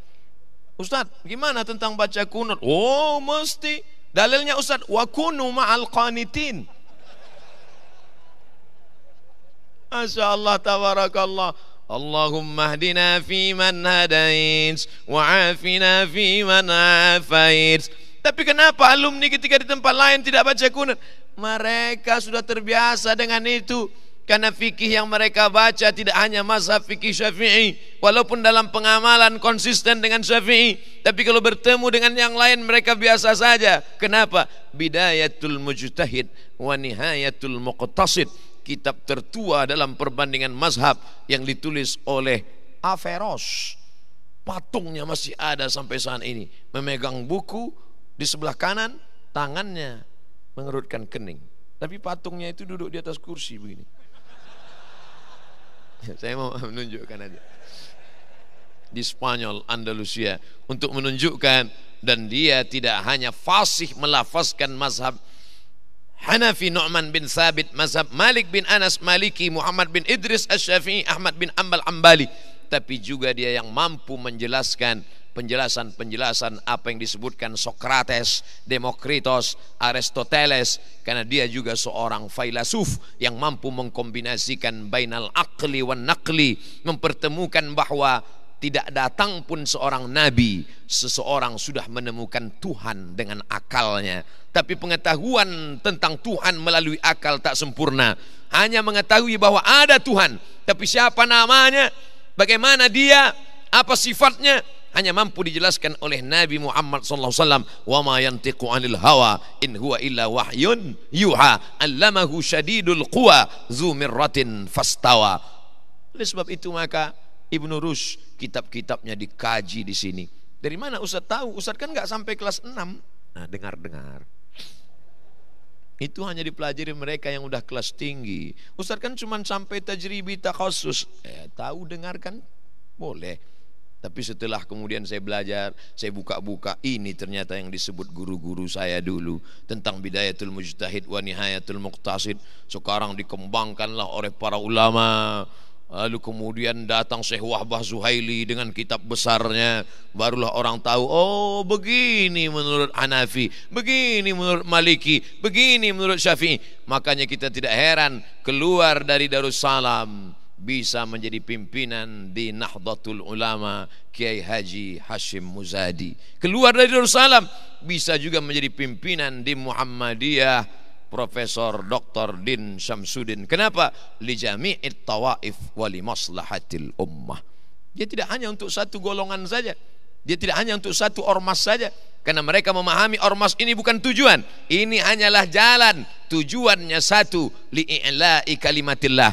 Ustaz, gimana tentang baca kunut? Oh, mesti. Dalilnya Ustaz, wa kunu ma'al qanitin. Masya Allah, tabarakallah. man اهدنا wa afina fi man عافيت tapi kenapa alumni ketika di tempat lain tidak baca kunut? Mereka sudah terbiasa dengan itu. Karena fikih yang mereka baca tidak hanya mazhab fikih syafi'i Walaupun dalam pengamalan konsisten dengan syafi'i Tapi kalau bertemu dengan yang lain mereka biasa saja Kenapa? Bidayatul mujtahid wa nihayatul muqtasid Kitab tertua dalam perbandingan mazhab Yang ditulis oleh Averroes Patungnya masih ada sampai saat ini Memegang buku di sebelah kanan tangannya mengerutkan kening. Tapi patungnya itu duduk di atas kursi begini. Ya, saya mau menunjukkan aja. Di Spanyol, Andalusia untuk menunjukkan dan dia tidak hanya fasih melafazkan mazhab Hanafi Nu'man bin Sabit, mazhab Malik bin Anas Maliki, Muhammad bin Idris Asyafi'i, syafii Ahmad bin Ambal Ambali tapi juga dia yang mampu menjelaskan penjelasan-penjelasan apa yang disebutkan Sokrates, Demokritos, Aristoteles karena dia juga seorang filsuf yang mampu mengkombinasikan bainal akli wan nakli mempertemukan bahwa tidak datang pun seorang nabi seseorang sudah menemukan Tuhan dengan akalnya tapi pengetahuan tentang Tuhan melalui akal tak sempurna hanya mengetahui bahwa ada Tuhan tapi siapa namanya bagaimana dia, apa sifatnya, hanya mampu dijelaskan oleh Nabi Muhammad SAW. Wa ma yantiqu anil hawa in huwa illa wahyun yuha allamahu syadidul quwa zumirratin fastawa. Oleh sebab itu maka Ibnu Rus kitab-kitabnya dikaji di sini. Dari mana Ustaz tahu? Ustaz kan nggak sampai kelas 6. Nah, dengar-dengar. Itu hanya dipelajari mereka yang udah kelas tinggi. Ustaz kan cuma sampai tajribi khusus, Eh, tahu dengarkan boleh. Tapi setelah kemudian saya belajar, saya buka-buka, ini ternyata yang disebut guru-guru saya dulu tentang bidayatul mujtahid wa nihayatul muqtasid. Sekarang dikembangkanlah oleh para ulama. Lalu kemudian datang Syekh Wahbah Zuhaili dengan kitab besarnya Barulah orang tahu Oh begini menurut Hanafi Begini menurut Maliki Begini menurut Syafi'i Makanya kita tidak heran Keluar dari Darussalam Bisa menjadi pimpinan di Nahdlatul Ulama Kiai Haji Hashim Muzadi Keluar dari Darussalam Bisa juga menjadi pimpinan di Muhammadiyah Profesor Dr. Din Syamsuddin. Kenapa? jami'it tawaif wali maslahatil ummah. Dia tidak hanya untuk satu golongan saja. Dia tidak hanya untuk satu ormas saja. Karena mereka memahami ormas ini bukan tujuan. Ini hanyalah jalan. Tujuannya satu. Li'i'la'i kalimatillah.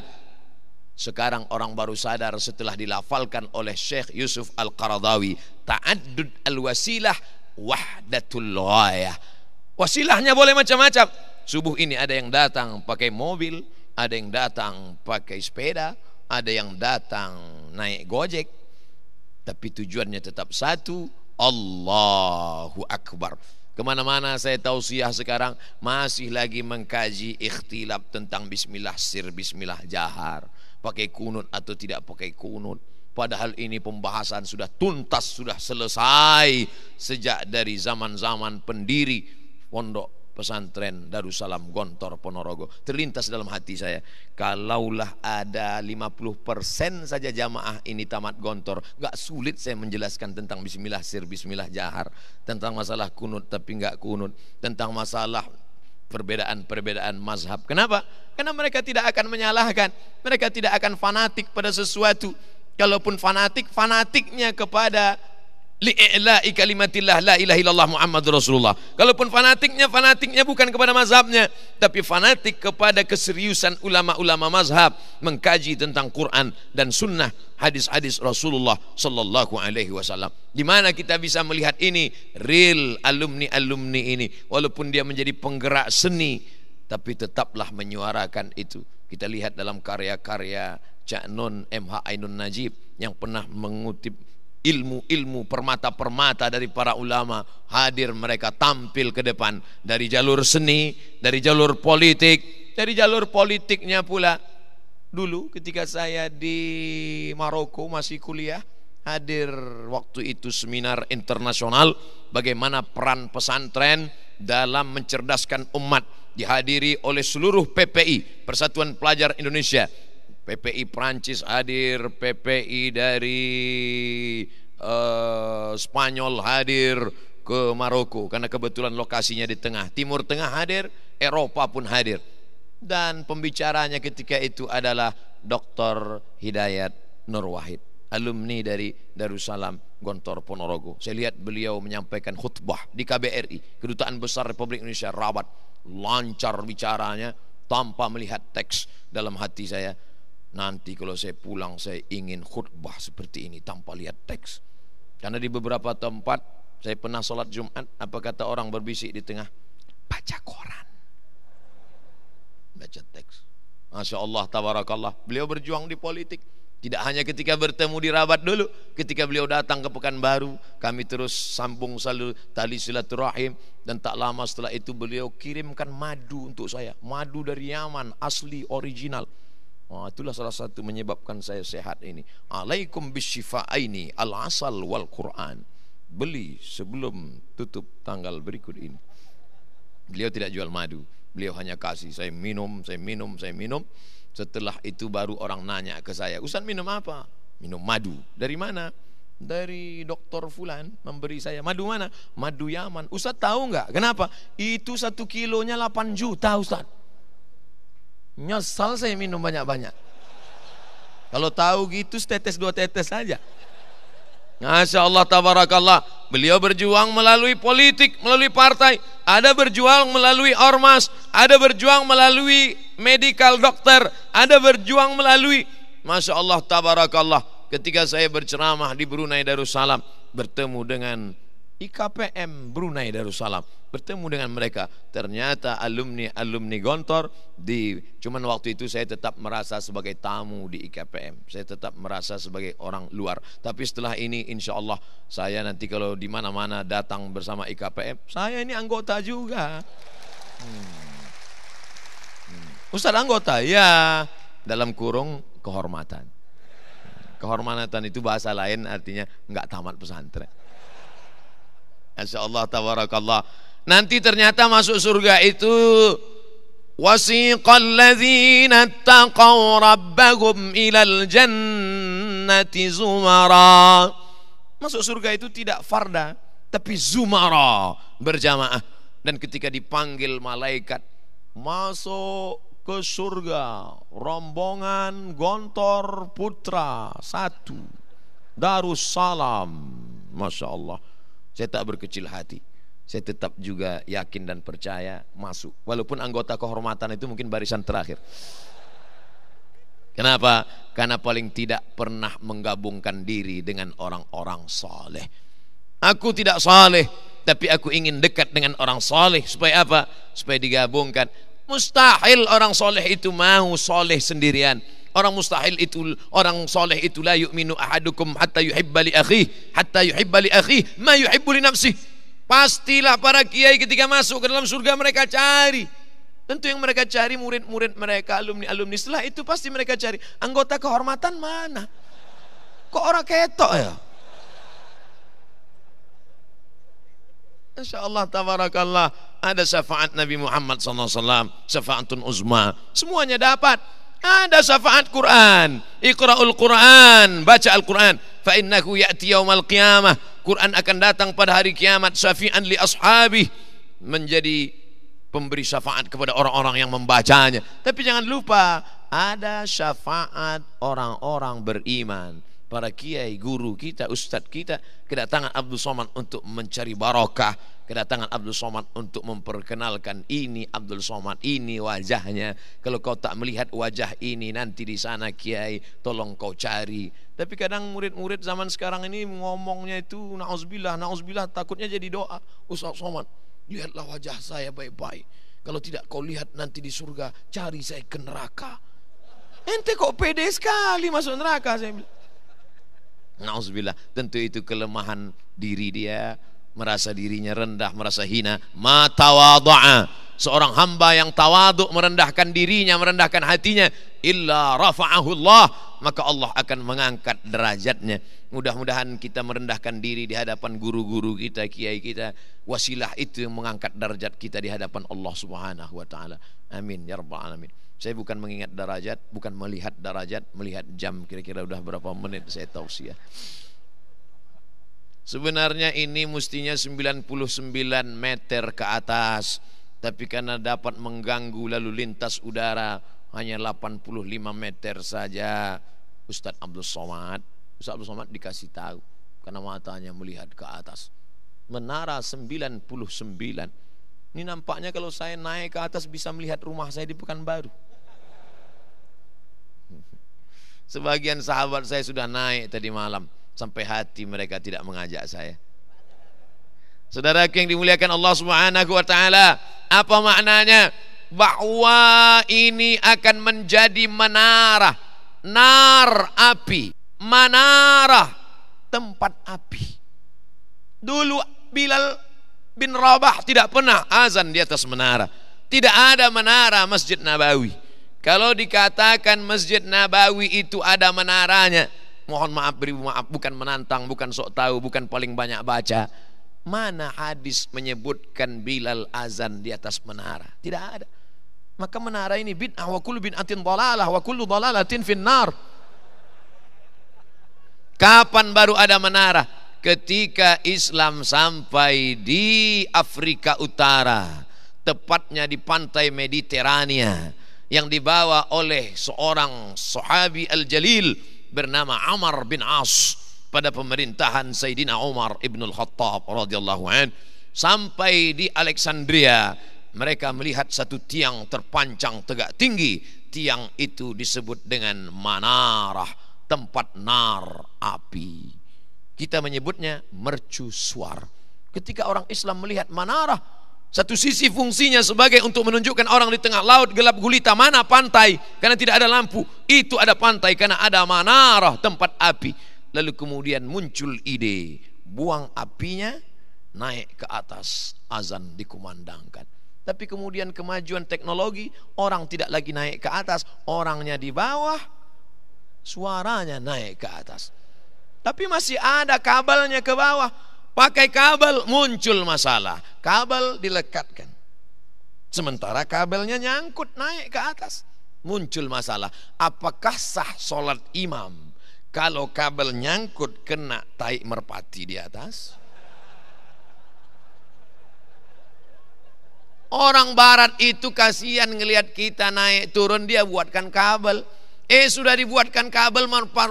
Sekarang orang baru sadar setelah dilafalkan oleh Syekh Yusuf Al-Qaradawi. Ta'addud al-wasilah wahdatul ghayah. Wasilahnya boleh macam-macam Subuh ini ada yang datang pakai mobil, ada yang datang pakai sepeda, ada yang datang naik gojek. Tapi tujuannya tetap satu, Allahu Akbar. Kemana-mana saya tahu tausiah sekarang masih lagi mengkaji ikhtilaf tentang bismillah sir, bismillah jahar. Pakai kunut atau tidak pakai kunut. Padahal ini pembahasan sudah tuntas, sudah selesai sejak dari zaman-zaman pendiri pondok pesantren Darussalam Gontor Ponorogo terlintas dalam hati saya kalaulah ada 50% saja jamaah ini tamat Gontor gak sulit saya menjelaskan tentang bismillah sir bismillah jahar tentang masalah kunut tapi gak kunut tentang masalah perbedaan-perbedaan mazhab kenapa? karena mereka tidak akan menyalahkan mereka tidak akan fanatik pada sesuatu kalaupun fanatik fanatiknya kepada li'i'la'i kalimatillah la ilaha illallah Muhammad Rasulullah. Kalaupun fanatiknya, fanatiknya bukan kepada mazhabnya, tapi fanatik kepada keseriusan ulama-ulama mazhab mengkaji tentang Quran dan sunnah hadis-hadis Rasulullah sallallahu alaihi wasallam. Di mana kita bisa melihat ini real alumni-alumni ini walaupun dia menjadi penggerak seni tapi tetaplah menyuarakan itu. Kita lihat dalam karya-karya Cak Nun MH Ainun Najib yang pernah mengutip ilmu-ilmu permata-permata dari para ulama hadir mereka tampil ke depan dari jalur seni, dari jalur politik, dari jalur politiknya pula. Dulu ketika saya di Maroko masih kuliah, hadir waktu itu seminar internasional bagaimana peran pesantren dalam mencerdaskan umat dihadiri oleh seluruh PPI Persatuan Pelajar Indonesia PPI Prancis hadir, PPI dari uh, Spanyol hadir ke Maroko karena kebetulan lokasinya di tengah, Timur Tengah hadir, Eropa pun hadir. Dan pembicaranya ketika itu adalah Dr. Hidayat Nur Wahid, alumni dari Darussalam Gontor Ponorogo. Saya lihat beliau menyampaikan khutbah di KBRI, Kedutaan Besar Republik Indonesia Rabat. Lancar bicaranya tanpa melihat teks dalam hati saya Nanti kalau saya pulang saya ingin khutbah seperti ini tanpa lihat teks. Karena di beberapa tempat saya pernah sholat Jumat, apa kata orang berbisik di tengah? Baca koran. Baca teks. Masya Allah, tabarakallah. Beliau berjuang di politik. Tidak hanya ketika bertemu di Rabat dulu, ketika beliau datang ke Pekanbaru, kami terus sambung salur tali silaturahim dan tak lama setelah itu beliau kirimkan madu untuk saya, madu dari Yaman asli original. Ah, itulah salah satu menyebabkan saya sehat ini. Alaikum bisyifa'aini al-asal wal Qur'an. Beli sebelum tutup tanggal berikut ini. Beliau tidak jual madu. Beliau hanya kasih saya minum, saya minum, saya minum. Setelah itu baru orang nanya ke saya, "Ustaz minum apa?" "Minum madu." "Dari mana?" dari dokter Fulan memberi saya madu mana? Madu Yaman. Ustaz tahu nggak? Kenapa? Itu satu kilonya 8 juta Ustaz. Nyesal saya minum banyak-banyak. Kalau tahu gitu setetes dua tetes saja. Masya Allah tabarakallah Beliau berjuang melalui politik Melalui partai Ada berjuang melalui ormas Ada berjuang melalui medical dokter Ada berjuang melalui Masya Allah tabarakallah Ketika saya berceramah di Brunei Darussalam Bertemu dengan IKPM Brunei Darussalam bertemu dengan mereka ternyata alumni alumni Gontor di cuman waktu itu saya tetap merasa sebagai tamu di IKPM saya tetap merasa sebagai orang luar tapi setelah ini insya Allah saya nanti kalau di mana mana datang bersama IKPM saya ini anggota juga hmm. Ustaz anggota ya dalam kurung kehormatan kehormatan itu bahasa lain artinya nggak tamat pesantren Masya Allah tabarakallah. Nanti ternyata masuk surga itu wasiqal ladzina taqaw rabbahum ilal jannati zumara. Masuk surga itu tidak farda tapi zumara berjamaah dan ketika dipanggil malaikat masuk ke surga rombongan gontor putra satu Darussalam Masya Allah saya tak berkecil hati. Saya tetap juga yakin dan percaya masuk. Walaupun anggota kehormatan itu mungkin barisan terakhir. Kenapa? Karena paling tidak pernah menggabungkan diri dengan orang-orang saleh. Aku tidak saleh, tapi aku ingin dekat dengan orang saleh. Supaya apa? Supaya digabungkan. Mustahil orang soleh itu mau soleh sendirian orang mustahil itu orang soleh itu la yu'minu ahadukum hatta yuhibba li akhi hatta yuhibba li akhi ma yuhibbu li nafsi pastilah para kiai ketika masuk ke dalam surga mereka cari tentu yang mereka cari murid-murid mereka alumni-alumni setelah itu pasti mereka cari anggota kehormatan mana kok orang ketok ya Insya Allah tabarakallah ada syafaat Nabi Muhammad SAW syafaatun uzma semuanya dapat ada syafaat Quran. Iqra'ul Quran, baca Al-Quran. Fa innahu ya'ti yawmal qiyamah. Quran akan datang pada hari kiamat syafi'an li ashabi menjadi pemberi syafaat kepada orang-orang yang membacanya. Tapi jangan lupa ada syafaat orang-orang beriman para kiai, guru kita, ustadz kita, kedatangan Abdul Somad untuk mencari barokah, kedatangan Abdul Somad untuk memperkenalkan ini Abdul Somad, ini wajahnya. Kalau kau tak melihat wajah ini nanti di sana kiai, tolong kau cari. Tapi kadang murid-murid zaman sekarang ini ngomongnya itu naus nauzubillah takutnya jadi doa. Ustaz Somad, lihatlah wajah saya baik-baik. Kalau tidak kau lihat nanti di surga, cari saya ke neraka. Ente kok pede sekali masuk neraka saya bilang. Nauzubillah, tentu itu kelemahan diri dia, merasa dirinya rendah, merasa hina. Ma Seorang hamba yang tawaduk merendahkan dirinya, merendahkan hatinya, illa rafa'ahullah, maka Allah akan mengangkat derajatnya. Mudah-mudahan kita merendahkan diri di hadapan guru-guru kita, kiai kita. Wasilah itu yang mengangkat derajat kita di hadapan Allah Subhanahu wa taala. Amin ya rabbal alamin. Saya bukan mengingat darajat, bukan melihat darajat, melihat jam kira-kira udah berapa menit saya tahu sih ya. Sebenarnya ini mestinya 99 meter ke atas, tapi karena dapat mengganggu lalu lintas udara hanya 85 meter saja. Ustadz Abdul Somad, Ustadz Abdul Somad dikasih tahu karena matanya melihat ke atas. Menara 99 ini nampaknya kalau saya naik ke atas bisa melihat rumah saya di Pekanbaru. Sebagian sahabat saya sudah naik tadi malam sampai hati mereka tidak mengajak saya. Saudara yang dimuliakan Allah Subhanahu wa taala, apa maknanya? Bahwa ini akan menjadi menara, nar api, menara tempat api. Dulu Bilal bin Rabah tidak pernah azan di atas menara. Tidak ada menara Masjid Nabawi. Kalau dikatakan Masjid Nabawi itu ada menaranya, mohon maaf beribu maaf, bukan menantang, bukan sok tahu, bukan paling banyak baca. Mana hadis menyebutkan Bilal azan di atas menara? Tidak ada. Maka menara ini bin wa kullu bid'atin dalalah wa kullu dalalatin finnar. Kapan baru ada menara? Ketika Islam sampai di Afrika Utara, tepatnya di pantai Mediterania yang dibawa oleh seorang sahabi al-jalil bernama Amr bin As pada pemerintahan Sayyidina Umar ibn al-Khattab radhiyallahu an sampai di Alexandria mereka melihat satu tiang terpancang tegak tinggi tiang itu disebut dengan manarah tempat nar api kita menyebutnya mercusuar ketika orang Islam melihat manarah satu sisi fungsinya sebagai untuk menunjukkan orang di tengah laut gelap gulita mana pantai karena tidak ada lampu. Itu ada pantai karena ada manarah tempat api. Lalu kemudian muncul ide, buang apinya naik ke atas azan dikumandangkan. Tapi kemudian kemajuan teknologi, orang tidak lagi naik ke atas, orangnya di bawah, suaranya naik ke atas. Tapi masih ada kabelnya ke bawah Pakai kabel muncul masalah. Kabel dilekatkan. Sementara kabelnya nyangkut naik ke atas. Muncul masalah. Apakah sah sholat imam kalau kabel nyangkut kena tai merpati di atas? Orang barat itu kasihan ngelihat kita naik turun dia buatkan kabel. Eh sudah dibuatkan kabel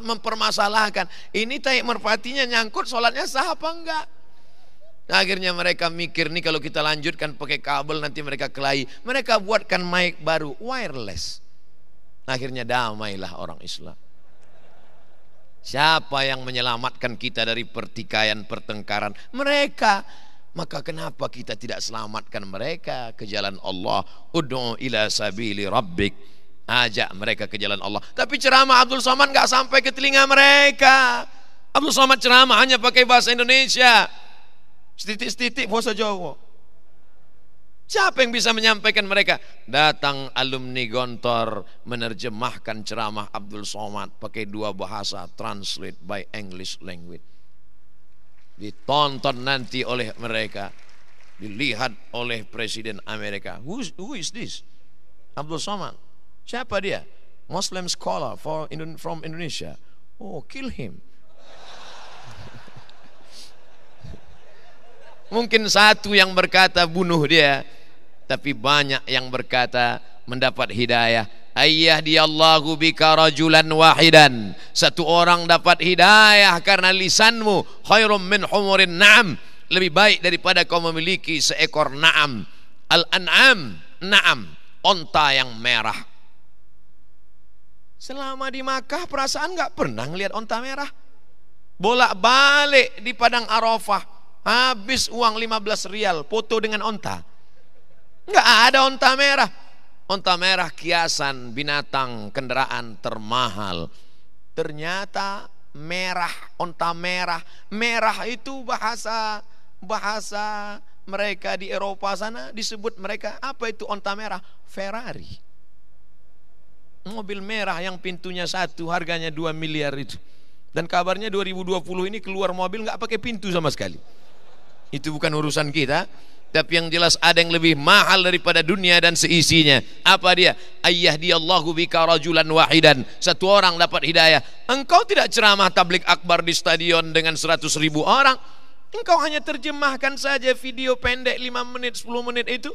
mempermasalahkan. Ini taik merpatinya nyangkut sholatnya sah apa enggak? Nah, akhirnya mereka mikir nih kalau kita lanjutkan pakai kabel nanti mereka kelahi. Mereka buatkan mic baru wireless. Nah, akhirnya damailah orang Islam. Siapa yang menyelamatkan kita dari pertikaian pertengkaran? Mereka. Maka kenapa kita tidak selamatkan mereka ke jalan Allah? Ud'u ila sabili rabbik Ajak mereka ke jalan Allah. Tapi ceramah Abdul Somad nggak sampai ke telinga mereka. Abdul Somad ceramah hanya pakai bahasa Indonesia. Setitik-setitik bahasa Jawa. Siapa yang bisa menyampaikan mereka? Datang alumni Gontor menerjemahkan ceramah Abdul Somad pakai dua bahasa, translate by English language. Ditonton nanti oleh mereka, dilihat oleh Presiden Amerika. Who, who is this? Abdul Somad. Siapa dia? Muslim scholar for from Indonesia. Oh, kill him. Mungkin satu yang berkata bunuh dia, tapi banyak yang berkata mendapat hidayah. Ayah di Allahu bika rajulan wahidan. Satu orang dapat hidayah karena lisanmu khairum min humurin na'am. Lebih baik daripada kau memiliki seekor na'am. Al-an'am, na'am, onta yang merah Selama di Makkah perasaan nggak pernah ngelihat onta merah. Bolak balik di padang Arafah, habis uang 15 rial, foto dengan onta. Nggak ada onta merah. Onta merah kiasan binatang kendaraan termahal. Ternyata merah, onta merah. Merah itu bahasa bahasa mereka di Eropa sana disebut mereka apa itu onta merah? Ferrari. Mobil merah yang pintunya satu, harganya 2 miliar itu. Dan kabarnya 2020 ini keluar mobil nggak pakai pintu sama sekali. Itu bukan urusan kita. Tapi yang jelas ada yang lebih mahal daripada dunia dan seisinya. Apa dia? Ayah dia Allahu bika rajulan wahidan. Satu orang dapat hidayah. Engkau tidak ceramah tablik akbar di stadion dengan 100 ribu orang. Engkau hanya terjemahkan saja video pendek 5 menit 10 menit itu.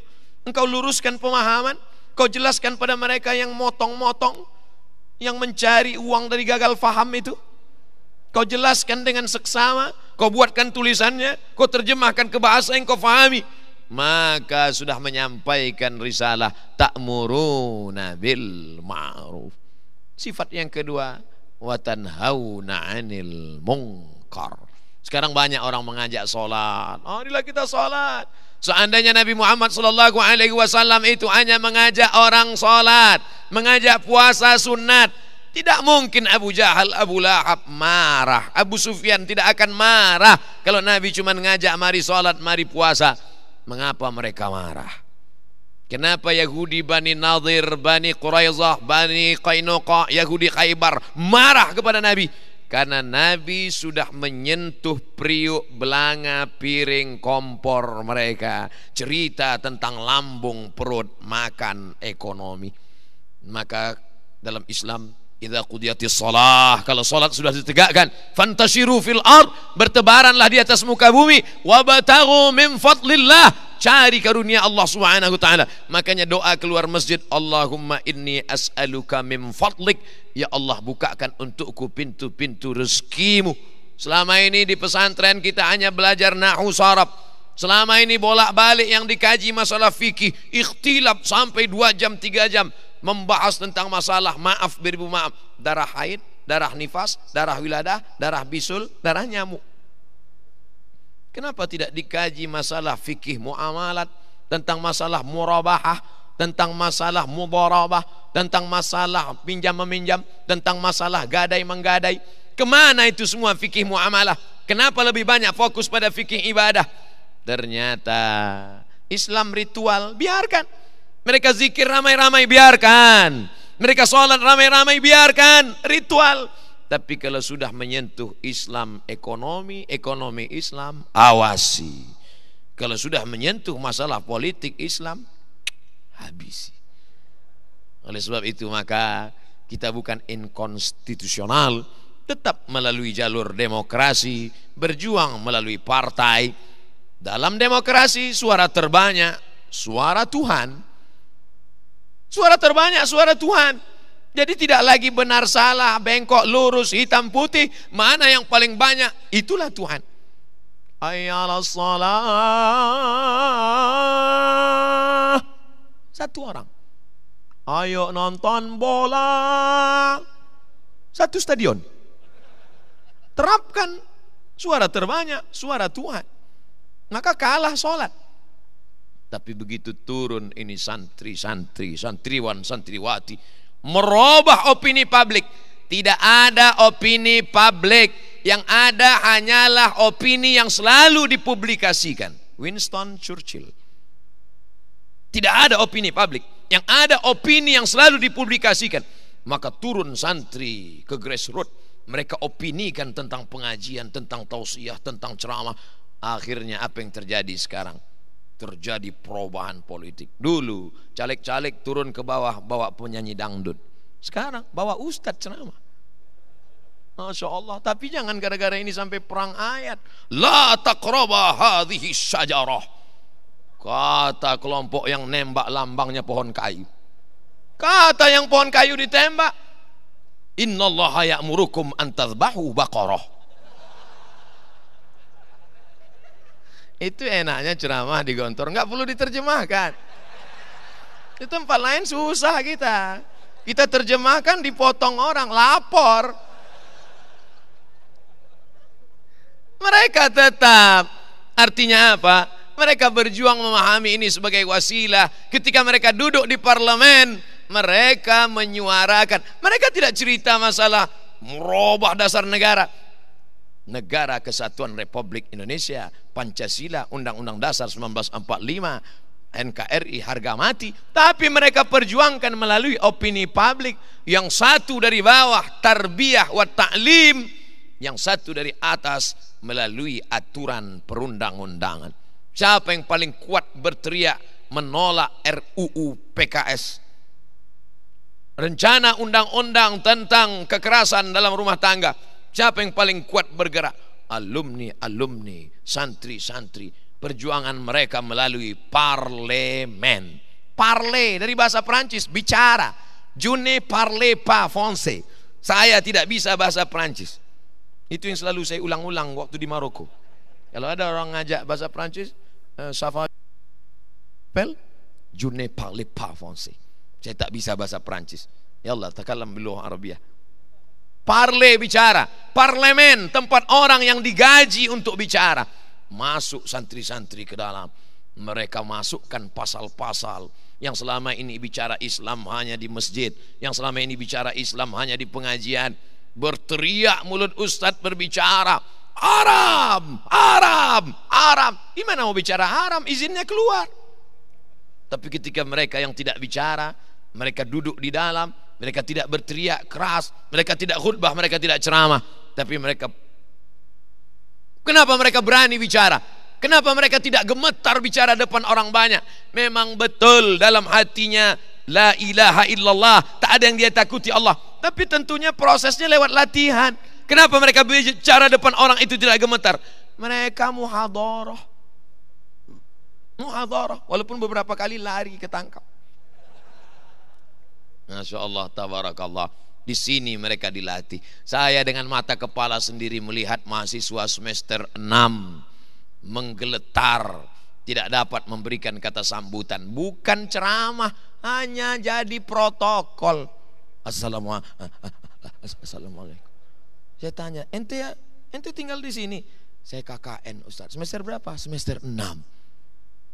Engkau luruskan pemahaman. Kau jelaskan pada mereka yang motong-motong, yang mencari uang dari gagal faham itu. Kau jelaskan dengan seksama, kau buatkan tulisannya, kau terjemahkan ke bahasa yang kau fahami. Maka sudah menyampaikan risalah ta'muruna bil ma'ruf. Sifat yang kedua, watanhauna 'anil mungkar. Sekarang banyak orang mengajak sholat. Oh, inilah kita sholat. Seandainya Nabi Muhammad Shallallahu Alaihi Wasallam itu hanya mengajak orang sholat, mengajak puasa sunat, tidak mungkin Abu Jahal, Abu Lahab marah. Abu Sufyan tidak akan marah kalau Nabi cuma mengajak, mari sholat, mari puasa. Mengapa mereka marah? Kenapa Yahudi Bani Nadir, Bani Quraizah, Bani Qainuqa, Yahudi Khaybar marah kepada Nabi? Karena Nabi sudah menyentuh priuk, belanga, piring, kompor mereka. Cerita tentang lambung, perut, makan, ekonomi. Maka dalam Islam Idza qudiyatis salah Kalau salat sudah ditegakkan Fantashiru fil ard Bertebaranlah di atas muka bumi wabatahu min fadlillah Cari karunia Allah Subhanahu taala. Makanya doa keluar masjid, Allahumma inni as'aluka min fadlik. Ya Allah, bukakan untukku pintu-pintu rezekimu. Selama ini di pesantren kita hanya belajar nahu sarap. Selama ini bolak-balik yang dikaji masalah fikih, ikhtilaf sampai 2 jam, 3 jam membahas tentang masalah maaf beribu maaf, darah haid, darah nifas, darah wiladah, darah bisul, darah nyamuk. Kenapa tidak dikaji masalah fikih muamalat, tentang masalah murabahah, tentang masalah mudharabah tentang masalah pinjam meminjam, tentang masalah gadai menggadai. Kemana itu semua fikih muamalah? Kenapa lebih banyak fokus pada fikih ibadah? Ternyata Islam ritual biarkan. Mereka zikir ramai-ramai biarkan. Mereka sholat ramai-ramai biarkan. Ritual. Tapi kalau sudah menyentuh Islam ekonomi, ekonomi Islam awasi. Kalau sudah menyentuh masalah politik Islam, habisi. Oleh sebab itu maka kita bukan inkonstitusional, tetap melalui jalur demokrasi, berjuang melalui partai. Dalam demokrasi suara terbanyak suara Tuhan. Suara terbanyak suara Tuhan. Jadi tidak lagi benar salah, bengkok lurus, hitam putih, mana yang paling banyak? Itulah Tuhan. Ayyala salah. Satu orang. Ayo nonton bola. Satu stadion. Terapkan suara terbanyak, suara Tuhan. Maka kalah sholat. Tapi begitu turun ini santri-santri, santriwan, santriwati merubah opini publik. Tidak ada opini publik, yang ada hanyalah opini yang selalu dipublikasikan. Winston Churchill. Tidak ada opini publik, yang ada opini yang selalu dipublikasikan. Maka turun santri ke grassroots. Mereka opinikan tentang pengajian, tentang tausiah, tentang ceramah. Akhirnya apa yang terjadi sekarang? terjadi perubahan politik. Dulu caleg-caleg turun ke bawah bawa penyanyi dangdut. Sekarang bawa ustadz ceramah. Masya Allah. Tapi jangan gara-gara ini sampai perang ayat. La takroba hadhihi syajarah. Kata kelompok yang nembak lambangnya pohon kayu. Kata yang pohon kayu ditembak. Innallaha ya'murukum antadbahu baqarah. Itu enaknya ceramah di Gontor, nggak perlu diterjemahkan. Di tempat lain susah kita. Kita terjemahkan dipotong orang, lapor. Mereka tetap artinya apa? Mereka berjuang memahami ini sebagai wasilah. Ketika mereka duduk di parlemen, mereka menyuarakan. Mereka tidak cerita masalah merubah dasar negara. Negara Kesatuan Republik Indonesia, Pancasila, Undang-Undang Dasar 1945, NKRI harga mati, tapi mereka perjuangkan melalui opini publik yang satu dari bawah tarbiyah wa ta'lim, yang satu dari atas melalui aturan perundang-undangan. Siapa yang paling kuat berteriak menolak RUU PKS? Rencana undang-undang tentang kekerasan dalam rumah tangga Siapa yang paling kuat bergerak? Alumni, alumni, santri, santri. Perjuangan mereka melalui parlemen. Parle dari bahasa Perancis bicara. June parle pas fonse. Saya tidak bisa bahasa Perancis. Itu yang selalu saya ulang-ulang waktu di Maroko. Kalau ada orang ngajak bahasa Perancis, eh, Safa Pel, June parle pas fonse. Saya tak bisa bahasa Perancis. Ya Allah, takalam beluh Arabia. Parle bicara, parlemen tempat orang yang digaji untuk bicara. Masuk santri-santri ke dalam. Mereka masukkan pasal-pasal yang selama ini bicara Islam hanya di masjid, yang selama ini bicara Islam hanya di pengajian. Berteriak mulut ustadz berbicara, Arab, Arab, Arab. Gimana mau bicara haram? Izinnya keluar. Tapi ketika mereka yang tidak bicara, mereka duduk di dalam, mereka tidak berteriak keras, mereka tidak khutbah, mereka tidak ceramah, tapi mereka Kenapa mereka berani bicara? Kenapa mereka tidak gemetar bicara depan orang banyak? Memang betul dalam hatinya la ilaha illallah, tak ada yang dia takuti Allah. Tapi tentunya prosesnya lewat latihan. Kenapa mereka bicara depan orang itu tidak gemetar? Mereka muhadharah. Muhadharah walaupun beberapa kali lari ketangkap. Masya Allah, tabarakallah. Di sini mereka dilatih. Saya dengan mata kepala sendiri melihat mahasiswa semester 6 menggeletar, tidak dapat memberikan kata sambutan. Bukan ceramah, hanya jadi protokol. Assalamualaikum. Saya tanya, ente ya, ente tinggal di sini. Saya KKN Ustaz. Semester berapa? Semester 6.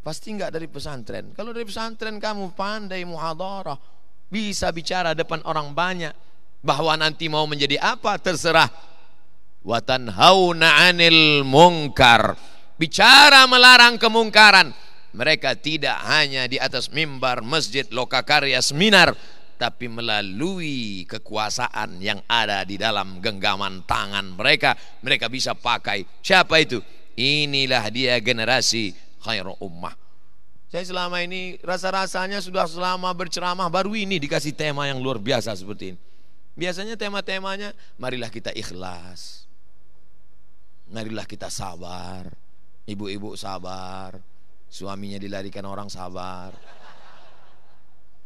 Pasti enggak dari pesantren. Kalau dari pesantren kamu pandai muhadharah, bisa bicara depan orang banyak bahwa nanti mau menjadi apa terserah watan hauna anil mungkar bicara melarang kemungkaran mereka tidak hanya di atas mimbar masjid lokakarya seminar tapi melalui kekuasaan yang ada di dalam genggaman tangan mereka mereka bisa pakai siapa itu inilah dia generasi khairu ummah saya selama ini rasa-rasanya sudah selama berceramah baru ini dikasih tema yang luar biasa seperti ini. Biasanya tema-temanya marilah kita ikhlas. Marilah kita sabar. Ibu-ibu sabar. Suaminya dilarikan orang sabar.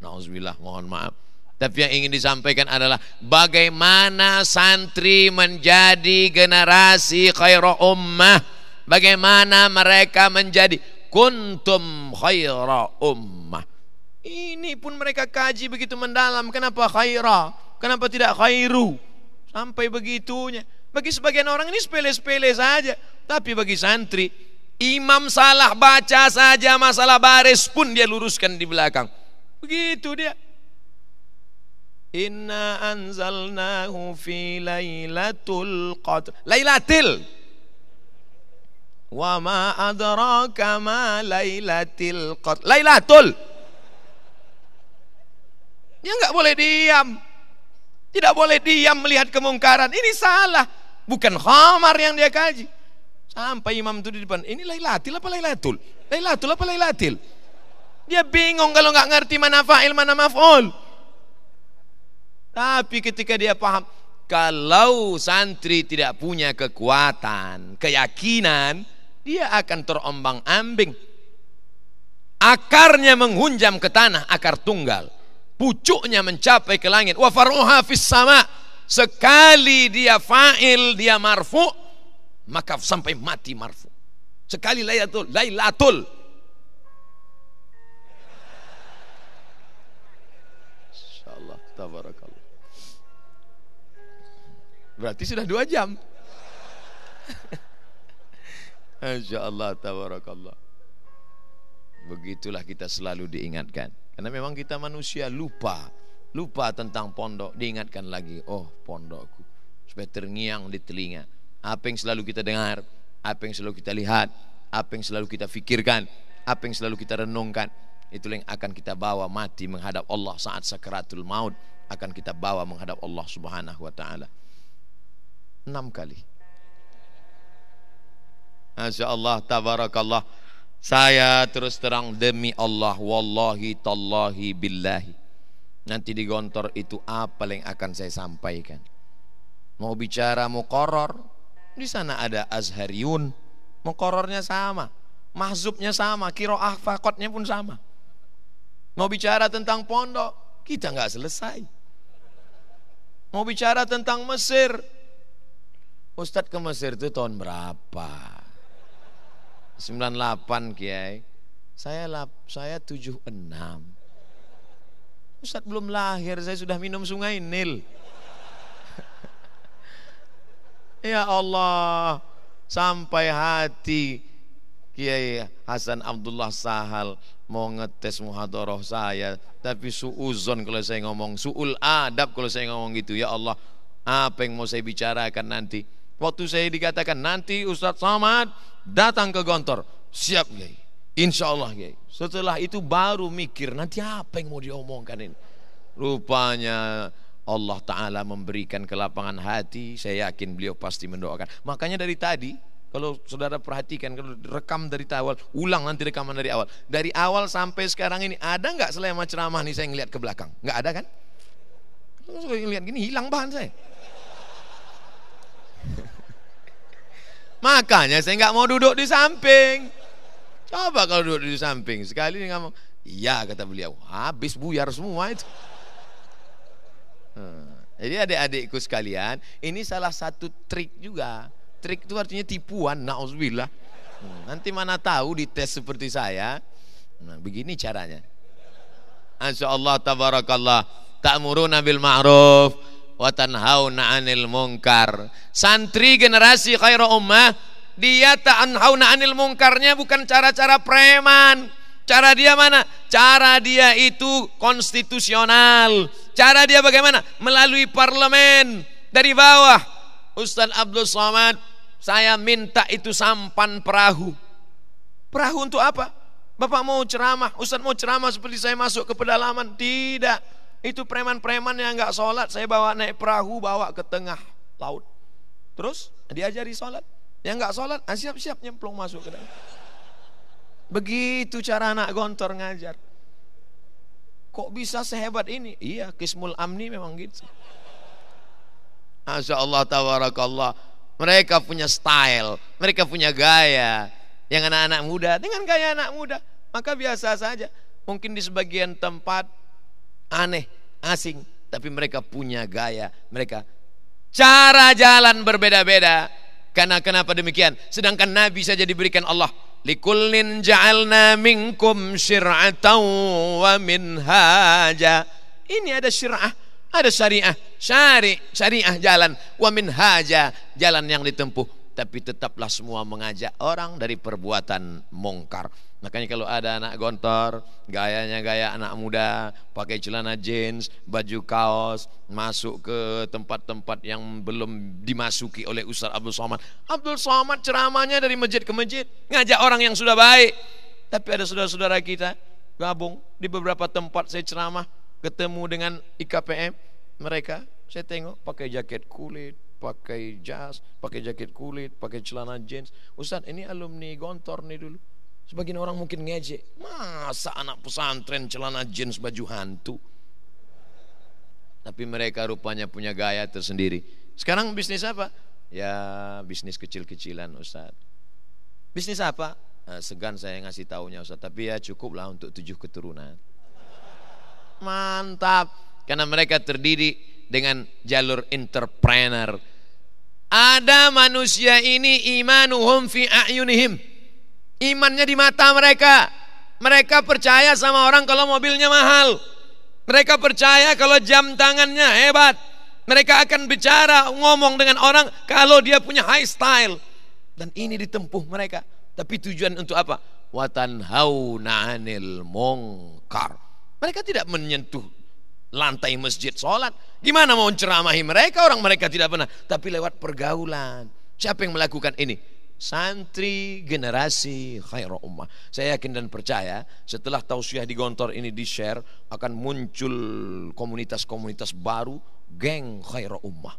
Nauzubillah, mohon maaf. Tapi yang ingin disampaikan adalah bagaimana santri menjadi generasi khairu ummah. Bagaimana mereka menjadi kuntum khaira ummah. Ini pun mereka kaji begitu mendalam. Kenapa khaira? Kenapa tidak khairu? Sampai begitunya. Bagi sebagian orang ini sepele-sepele saja. Tapi bagi santri, imam salah baca saja masalah baris pun dia luruskan di belakang. Begitu dia. Inna anzalnahu fi lailatul qadr. Lailatil Wa ma adraka ma lailatul qadar. Lailatul. Dia nggak boleh diam. Tidak boleh diam melihat kemungkaran. Ini salah. Bukan khamar yang dia kaji. Sampai imam itu di depan. Ini lailatul apa lailatul? Lailatul apa lailatul? Dia bingung kalau nggak ngerti mana fa'il, mana maf'ul. Tapi ketika dia paham, kalau santri tidak punya kekuatan, keyakinan, dia akan terombang-ambing. Akarnya menghunjam ke tanah, akar tunggal. Pucuknya mencapai ke langit. Wa faruha fis sama. Sekali dia fa'il, dia marfu, maka sampai mati marfu. Sekali Lailatul, Lailatul. Insyaallah tabarakallah. Berarti sudah dua jam. Insyaallah, tabarakallah. Begitulah kita selalu diingatkan. Karena memang kita manusia lupa, lupa tentang pondok, diingatkan lagi, oh pondokku. Supaya terngiang di telinga. Apa yang selalu kita dengar, apa yang selalu kita lihat, apa yang selalu kita fikirkan, apa yang selalu kita renungkan, itulah yang akan kita bawa mati menghadap Allah saat sakaratul maut akan kita bawa menghadap Allah Subhanahu wa taala. Enam kali. Masya Allah tabarakallah saya terus terang demi Allah wallahi tallahi billahi nanti di gontor itu apa yang akan saya sampaikan mau bicara mukoror di sana ada mau mukorornya sama mahzubnya sama kiroah fakotnya pun sama mau bicara tentang pondok kita nggak selesai mau bicara tentang Mesir Ustadz ke Mesir itu tahun berapa? 98 Kiai. Saya lap, saya 76. Ustaz belum lahir, saya sudah minum sungai Nil. ya Allah, sampai hati Kiai Hasan Abdullah Sahal mau ngetes muhadharah saya tapi suuzon kalau saya ngomong suul adab kalau saya ngomong gitu ya Allah apa yang mau saya bicarakan nanti Waktu saya dikatakan nanti Ustadz Samad datang ke Gontor, siap Kiai. Insya Allah Kiai. Setelah itu baru mikir nanti apa yang mau diomongkan ini. Rupanya Allah Ta'ala memberikan kelapangan hati Saya yakin beliau pasti mendoakan Makanya dari tadi Kalau saudara perhatikan Kalau rekam dari awal Ulang nanti rekaman dari awal Dari awal sampai sekarang ini Ada nggak selama ceramah nih saya ngelihat ke belakang nggak ada kan Lihat saya ngeliat gini hilang bahan saya Makanya saya nggak mau duduk di samping. Coba kalau duduk di samping sekali ini ngomong, iya kata beliau, habis buyar semua itu. Hmm. Jadi adik-adikku sekalian, ini salah satu trik juga. Trik itu artinya tipuan, nauzubillah. Hmm. Nanti mana tahu di tes seperti saya. Nah, begini caranya. Insya Allah tabarakallah ta'muruna bil ma'ruf wa tanhauna 'anil munkar. Santri generasi khairu ummah, dia tanhauna 'anil munkarnya bukan cara-cara preman. Cara dia mana? Cara dia itu konstitusional. Cara dia bagaimana? Melalui parlemen dari bawah. Ustaz Abdul Somad, saya minta itu sampan perahu. Perahu untuk apa? Bapak mau ceramah, Ustadz mau ceramah seperti saya masuk ke pedalaman. Tidak. Itu preman-preman yang nggak sholat, saya bawa naik perahu, bawa ke tengah laut. Terus diajari sholat. Yang nggak sholat, ah, siap-siap nyemplung masuk ke dalam. Begitu cara anak gontor ngajar. Kok bisa sehebat ini? Iya, kismul amni memang gitu. Masya Allah, tawarakallah Mereka punya style, mereka punya gaya. Yang anak-anak muda, dengan gaya anak muda. Maka biasa saja. Mungkin di sebagian tempat aneh, asing, tapi mereka punya gaya, mereka cara jalan berbeda-beda. Karena kenapa demikian? Sedangkan Nabi saja diberikan Allah likullin ja'alna minkum syir'atan wa minhaja. Ini ada syir'ah, ada syariah, syari, syariah jalan, wa minhaja, jalan yang ditempuh. Tapi tetaplah semua mengajak orang dari perbuatan mongkar. Makanya kalau ada anak gontor, gayanya gaya anak muda, pakai celana jeans, baju kaos, masuk ke tempat-tempat yang belum dimasuki oleh Ustaz Abdul Somad. Abdul Somad ceramahnya dari masjid ke masjid, ngajak orang yang sudah baik. Tapi ada saudara-saudara kita gabung di beberapa tempat saya ceramah, ketemu dengan IKPM, mereka saya tengok pakai jaket kulit, pakai jas, pakai jaket kulit, pakai celana jeans. Ustaz, ini alumni gontor nih dulu. Sebagian orang mungkin ngejek, masa anak pesantren celana jeans baju hantu. Tapi mereka rupanya punya gaya tersendiri. Sekarang bisnis apa? Ya bisnis kecil-kecilan Ustaz. Bisnis apa? Nah, segan saya ngasih taunya Ustaz, tapi ya cukup lah untuk tujuh keturunan. Mantap, karena mereka terdiri dengan jalur entrepreneur. Ada manusia ini imanuhum fi ayunihim Imannya di mata mereka. Mereka percaya sama orang kalau mobilnya mahal. Mereka percaya kalau jam tangannya hebat. Mereka akan bicara, ngomong dengan orang kalau dia punya high style. Dan ini ditempuh mereka. Tapi tujuan untuk apa? Watanhauna anil mongkar. Mereka tidak menyentuh lantai masjid sholat. Gimana mau ceramahi mereka? Orang mereka tidak pernah. Tapi lewat pergaulan. Siapa yang melakukan ini? santri generasi khairul ummah. Saya yakin dan percaya setelah tausiah di Gontor ini di-share akan muncul komunitas-komunitas baru geng khairul ummah.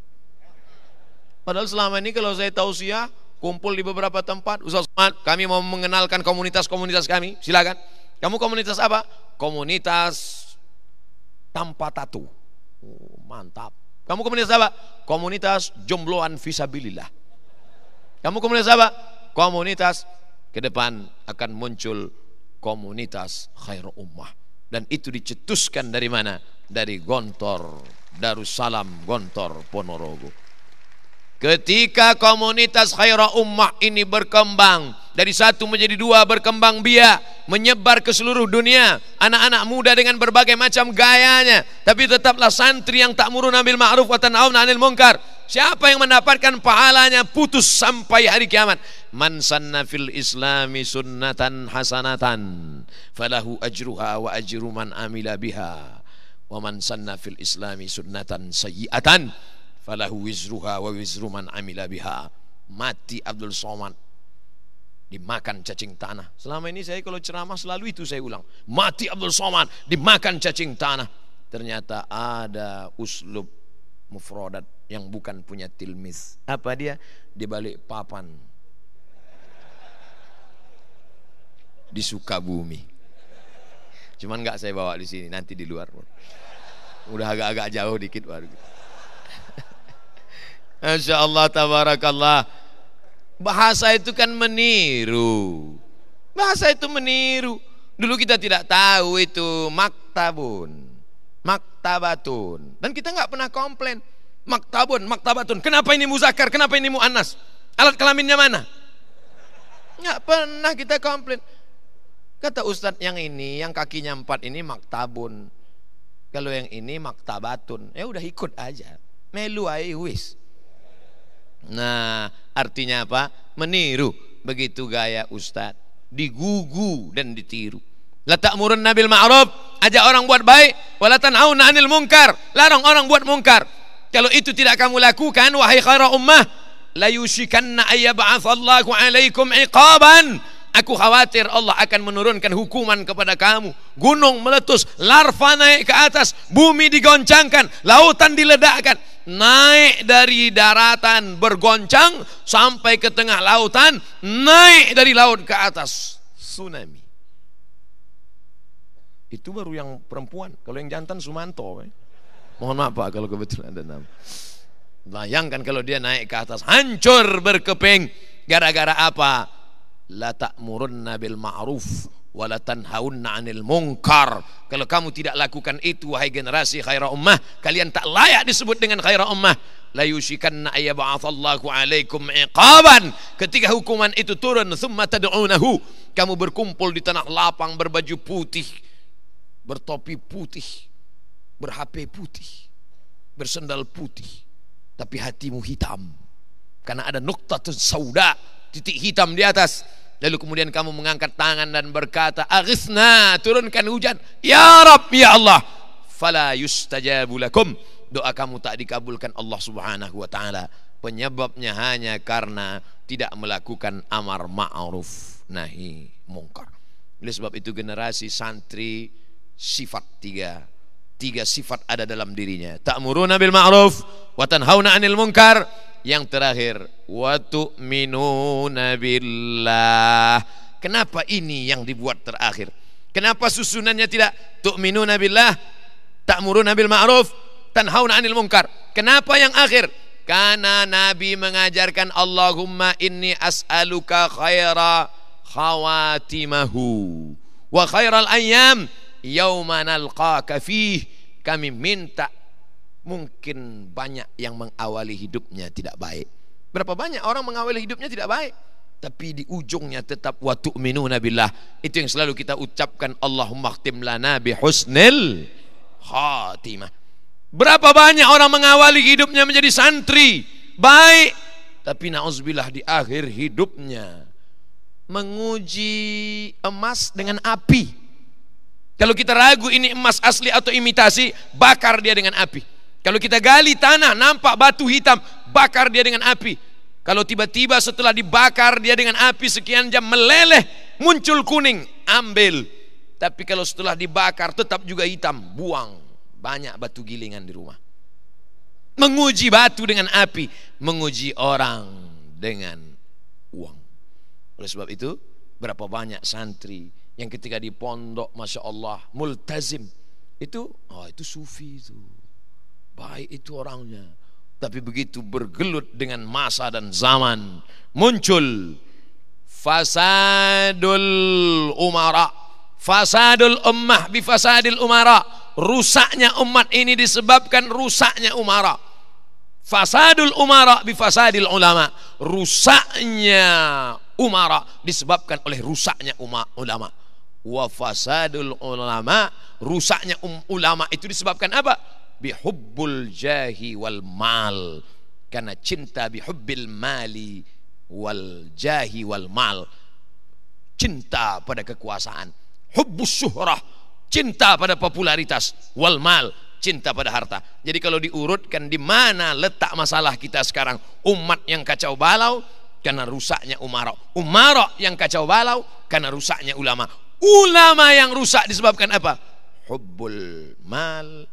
Padahal selama ini kalau saya tausiah kumpul di beberapa tempat, Ustaz kami mau mengenalkan komunitas-komunitas kami, silakan. Kamu komunitas apa? Komunitas tanpa tatu. Oh, mantap. Kamu komunitas apa? Komunitas jombloan visabilillah kamu komunitas apa? Komunitas ke depan akan muncul komunitas khair ummah dan itu dicetuskan dari mana? Dari Gontor Darussalam Gontor Ponorogo. Ketika komunitas khairah ummah ini berkembang dari satu menjadi dua berkembang biak menyebar ke seluruh dunia anak-anak muda dengan berbagai macam gayanya tapi tetaplah santri yang tak murun ambil ma'ruf Watan tanhaun 'anil mungkar Siapa yang mendapatkan pahalanya putus sampai hari kiamat? Man sanna fil islami sunnatan hasanatan falahu ajruha wa ajru man amila biha. Wa man sanna fil islami sunnatan sayyi'atan falahu wizruha wa wizru man amila biha. Mati Abdul Somad dimakan cacing tanah. Selama ini saya kalau ceramah selalu itu saya ulang. Mati Abdul Somad dimakan cacing tanah. Ternyata ada uslub mufrodat yang bukan punya tilmis. Apa dia? Di balik papan. Di Sukabumi. Cuman nggak saya bawa di sini, nanti di luar. Udah agak-agak jauh dikit baru. Gitu. Masya Allah, tabarakallah. Bahasa itu kan meniru. Bahasa itu meniru. Dulu kita tidak tahu itu maktabun, maktabatun. Dan kita nggak pernah komplain. Maktabun, maktabatun. Kenapa ini muzakar? Kenapa ini mu'anas? Alat kelaminnya mana? Nggak pernah kita komplain. Kata Ustadz yang ini, yang kakinya empat ini maktabun. Kalau yang ini maktabatun. Ya udah ikut aja. Melu wis. Nah, artinya apa? Meniru. Begitu gaya Ustadz. Digugu dan ditiru. Letak murun nabil ma'ruf, ajak orang buat baik, walatan auna anil mungkar, larang orang buat mungkar. Kalau itu tidak kamu lakukan wahai khaira ummah, la yushikanna ayyab'atsallahu alaikum iqaban. Aku khawatir Allah akan menurunkan hukuman kepada kamu. Gunung meletus, larva naik ke atas, bumi digoncangkan, lautan diledakkan. Naik dari daratan bergoncang sampai ke tengah lautan, naik dari laut ke atas. Tsunami. Itu baru yang perempuan. Kalau yang jantan Sumanto. Eh. Mohon maaf Pak kalau kebetulan ada nama. Bayangkan kalau dia naik ke atas hancur berkeping gara-gara apa? La ta'murunna bil ma'ruf walatan haun 'anil munkar. Kalau kamu tidak lakukan itu wahai generasi khaira ummah, kalian tak layak disebut dengan khaira ummah. La yushikanna ayyab'athallahu 'alaikum iqaban. Ketika hukuman itu turun, thumma tad'unahu. Kamu berkumpul di tanah lapang berbaju putih, bertopi putih, berhape putih, bersendal putih, tapi hatimu hitam. Karena ada nukta sauda, titik hitam di atas. Lalu kemudian kamu mengangkat tangan dan berkata, "Aghithna, turunkan hujan." Ya Rabb, ya Allah. Fala yustajabu lakum. Doa kamu tak dikabulkan Allah Subhanahu wa taala. Penyebabnya hanya karena tidak melakukan amar ma'ruf nahi mungkar. Oleh sebab itu generasi santri sifat tiga tiga sifat ada dalam dirinya. Ta'muruna bil ma'ruf wa tanhauna 'anil munkar. Yang terakhir, wa tu'minuna billah. Kenapa ini yang dibuat terakhir? Kenapa susunannya tidak tu'minuna billah, ta'muruna bil ma'ruf, tanhauna 'anil munkar? Kenapa yang akhir? Karena Nabi mengajarkan Allahumma inni as'aluka khaira khawatimahu wa khairal ayyam yauma nalqaka fih kami minta mungkin banyak yang mengawali hidupnya tidak baik berapa banyak orang mengawali hidupnya tidak baik tapi di ujungnya tetap wa tu'minu nabilah itu yang selalu kita ucapkan Allahumma khtim lana bi husnil khatimah berapa banyak orang mengawali hidupnya menjadi santri baik tapi nauzubillah di akhir hidupnya menguji emas dengan api kalau kita ragu ini emas asli atau imitasi, bakar dia dengan api. Kalau kita gali tanah, nampak batu hitam, bakar dia dengan api. Kalau tiba-tiba setelah dibakar dia dengan api sekian jam meleleh, muncul kuning, ambil. Tapi kalau setelah dibakar tetap juga hitam, buang. Banyak batu gilingan di rumah. Menguji batu dengan api, menguji orang dengan uang. Oleh sebab itu, berapa banyak santri yang ketika di pondok masya Allah multazim itu oh itu sufi itu baik itu orangnya tapi begitu bergelut dengan masa dan zaman muncul fasadul umara fasadul ummah fasadil umara rusaknya umat ini disebabkan rusaknya umara fasadul umara fasadil ulama rusaknya umara disebabkan oleh rusaknya ulama Wafasadul ulama rusaknya um, ulama itu disebabkan apa bihubbul jahi wal mal karena cinta bihubbil mali wal jahi wal mal cinta pada kekuasaan hubbus syuhrah cinta pada popularitas wal mal cinta pada harta jadi kalau diurutkan di mana letak masalah kita sekarang umat yang kacau balau karena rusaknya umarok umarok yang kacau balau karena rusaknya ulama Ulama yang rusak disebabkan apa? Hubbul mal,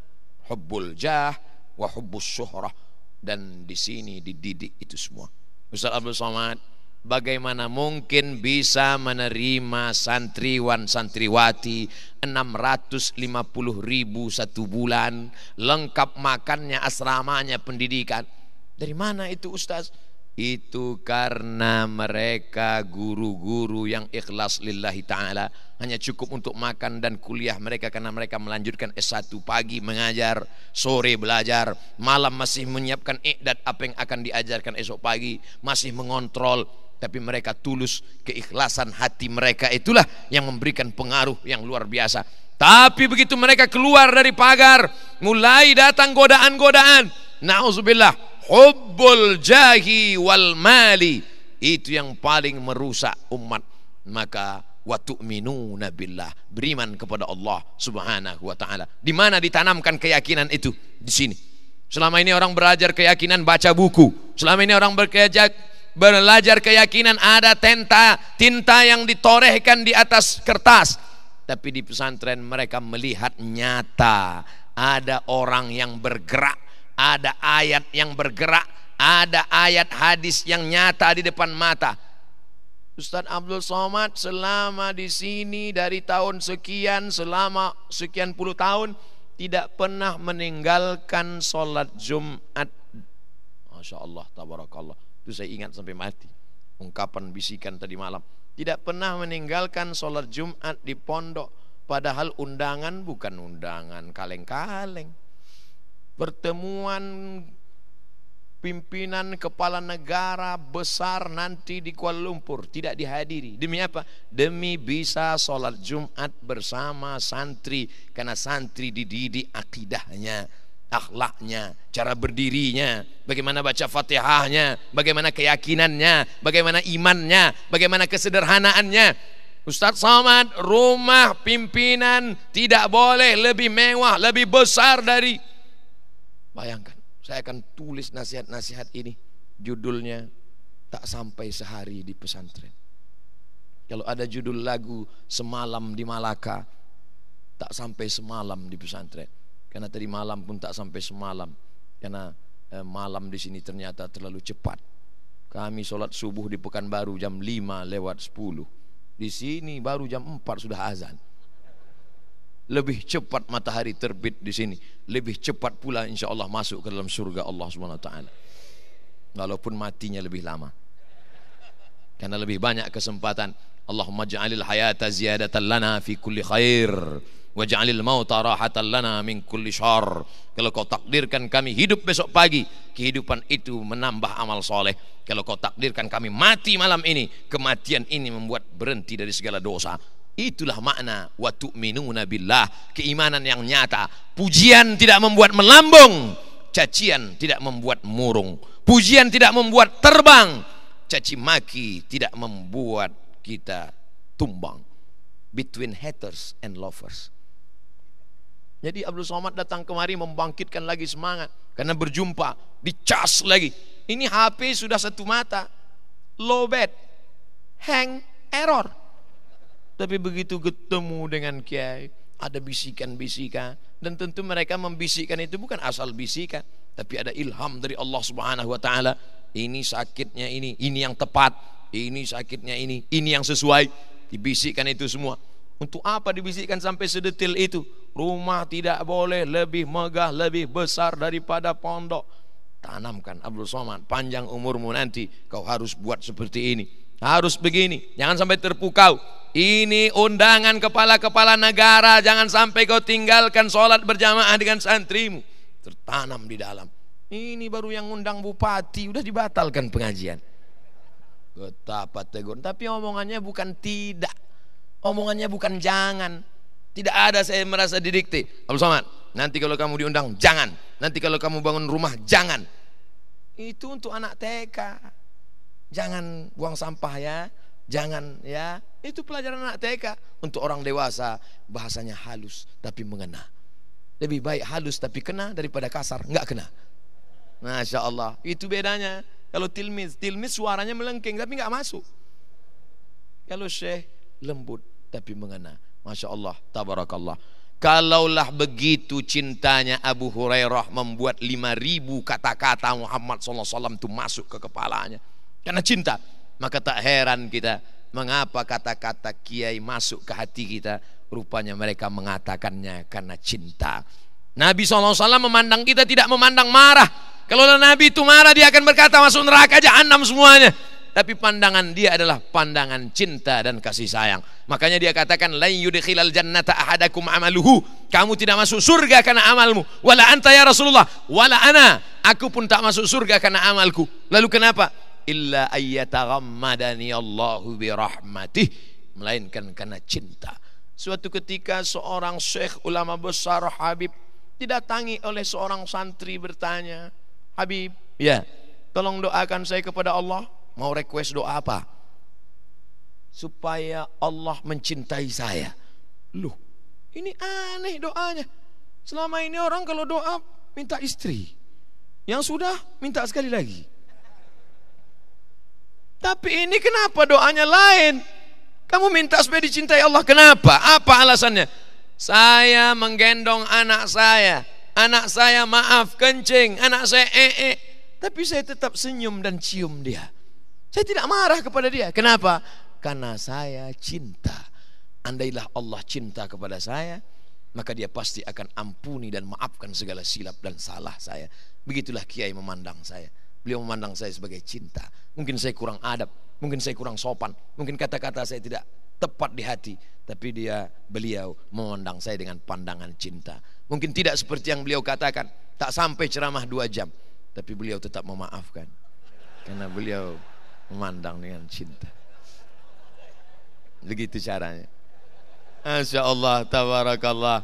hubbul jah, wa hubbus syuhrah. Dan di sini dididik itu semua. Ustaz Abdul Somad, bagaimana mungkin bisa menerima santriwan santriwati 650 ribu satu bulan lengkap makannya asramanya pendidikan dari mana itu Ustaz itu karena mereka guru-guru yang ikhlas lillahi ta'ala hanya cukup untuk makan dan kuliah mereka karena mereka melanjutkan S1 pagi mengajar, sore belajar, malam masih menyiapkan ikdat apa yang akan diajarkan esok pagi, masih mengontrol tapi mereka tulus keikhlasan hati mereka itulah yang memberikan pengaruh yang luar biasa. Tapi begitu mereka keluar dari pagar, mulai datang godaan-godaan. Nauzubillah, hubbul jahi wal mali itu yang paling merusak umat maka wa tu'minuna billah beriman kepada Allah Subhanahu wa taala di mana ditanamkan keyakinan itu di sini selama ini orang belajar keyakinan baca buku selama ini orang berkejak belajar keyakinan ada tinta tinta yang ditorehkan di atas kertas tapi di pesantren mereka melihat nyata ada orang yang bergerak ada ayat yang bergerak, ada ayat hadis yang nyata di depan mata. Ustadz Abdul Somad selama di sini dari tahun sekian selama sekian puluh tahun tidak pernah meninggalkan sholat Jumat. Masya Allah, tabarakallah. Itu saya ingat sampai mati. Ungkapan bisikan tadi malam. Tidak pernah meninggalkan sholat Jumat di pondok. Padahal undangan bukan undangan kaleng-kaleng pertemuan pimpinan kepala negara besar nanti di Kuala Lumpur tidak dihadiri. Demi apa? Demi bisa sholat Jumat bersama santri karena santri dididik akidahnya, akhlaknya, cara berdirinya, bagaimana baca Fatihahnya, bagaimana keyakinannya, bagaimana imannya, bagaimana kesederhanaannya. Ustadz Samad, rumah pimpinan tidak boleh lebih mewah, lebih besar dari Bayangkan, saya akan tulis nasihat-nasihat ini. Judulnya tak sampai sehari di pesantren. Kalau ada judul lagu semalam di Malaka, tak sampai semalam di pesantren. Karena tadi malam pun tak sampai semalam. Karena eh, malam di sini ternyata terlalu cepat. Kami sholat subuh di Pekanbaru jam 5 lewat 10. Di sini baru jam 4 sudah azan lebih cepat matahari terbit di sini, lebih cepat pula insya Allah masuk ke dalam surga Allah swt. Walaupun matinya lebih lama, karena lebih banyak kesempatan. Allahumma ja'alil hayata ziyadatan lana fi kulli khair wa ja'alil mauta rahatan lana min kulli Kalau kau takdirkan kami hidup besok pagi, kehidupan itu menambah amal soleh. Kalau kau takdirkan kami mati malam ini, kematian ini membuat berhenti dari segala dosa. Itulah makna wa tu'minuna billah, keimanan yang nyata. Pujian tidak membuat melambung, cacian tidak membuat murung. Pujian tidak membuat terbang, caci maki tidak membuat kita tumbang. Between haters and lovers. Jadi Abdul Somad datang kemari membangkitkan lagi semangat karena berjumpa, dicas lagi. Ini HP sudah satu mata. Low hang error. Tapi begitu ketemu dengan kiai, ada bisikan-bisikan dan tentu mereka membisikkan itu bukan asal bisikan, tapi ada ilham dari Allah Subhanahu wa taala. Ini sakitnya ini, ini yang tepat, ini sakitnya ini, ini yang sesuai. Dibisikkan itu semua. Untuk apa dibisikkan sampai sedetil itu? Rumah tidak boleh lebih megah, lebih besar daripada pondok. Tanamkan Abdul Somad, panjang umurmu nanti kau harus buat seperti ini. Harus begini, jangan sampai terpukau. Ini undangan kepala-kepala negara, jangan sampai kau tinggalkan sholat berjamaah dengan santrimu. Tertanam di dalam. Ini baru yang undang bupati, udah dibatalkan pengajian. Betapa tegur. Tapi omongannya bukan tidak. Omongannya bukan jangan. Tidak ada saya merasa didikti. Abdul Somad, nanti kalau kamu diundang, jangan. Nanti kalau kamu bangun rumah, jangan. Itu untuk anak TK jangan buang sampah ya jangan ya itu pelajaran anak TK untuk orang dewasa bahasanya halus tapi mengena lebih baik halus tapi kena daripada kasar nggak kena Masya Allah itu bedanya kalau tilmis tilmis suaranya melengking tapi nggak masuk kalau syekh lembut tapi mengena Masya Allah tabarakallah Kalaulah begitu cintanya Abu Hurairah membuat 5000 kata-kata Muhammad Sallallahu Alaihi Wasallam itu masuk ke kepalanya. Karena cinta. Maka tak heran kita mengapa kata-kata kiai masuk ke hati kita. Rupanya mereka mengatakannya karena cinta. Nabi SAW memandang kita tidak memandang marah. Kalau Nabi itu marah dia akan berkata masuk neraka aja enam semuanya. Tapi pandangan dia adalah pandangan cinta dan kasih sayang. Makanya dia katakan lain yudkhilal jannata ahadakum amaluhu. Kamu tidak masuk surga karena amalmu. Wala anta ya Rasulullah, wala ana. Aku pun tak masuk surga karena amalku. Lalu kenapa? illa ayyatagammadani Allahu bi rahmatih melainkan karena cinta. Suatu ketika seorang syekh ulama besar Habib didatangi oleh seorang santri bertanya, "Habib, ya, tolong doakan saya kepada Allah. Mau request doa apa?" Supaya Allah mencintai saya. Loh, ini aneh doanya. Selama ini orang kalau doa minta istri. Yang sudah minta sekali lagi. Tapi ini kenapa doanya lain? Kamu minta supaya dicintai Allah, kenapa? Apa alasannya? Saya menggendong anak saya. Anak saya maaf kencing, anak saya ee. -e. Tapi saya tetap senyum dan cium dia. Saya tidak marah kepada dia. Kenapa? Karena saya cinta. Andailah Allah cinta kepada saya, maka dia pasti akan ampuni dan maafkan segala silap dan salah saya. Begitulah kiai memandang saya. Beliau memandang saya sebagai cinta. Mungkin saya kurang adab, mungkin saya kurang sopan, mungkin kata-kata saya tidak tepat di hati, tapi dia beliau memandang saya dengan pandangan cinta. Mungkin tidak seperti yang beliau katakan, tak sampai ceramah dua jam, tapi beliau tetap memaafkan karena beliau memandang dengan cinta. Begitu caranya. Insya Allah, tabarakallah.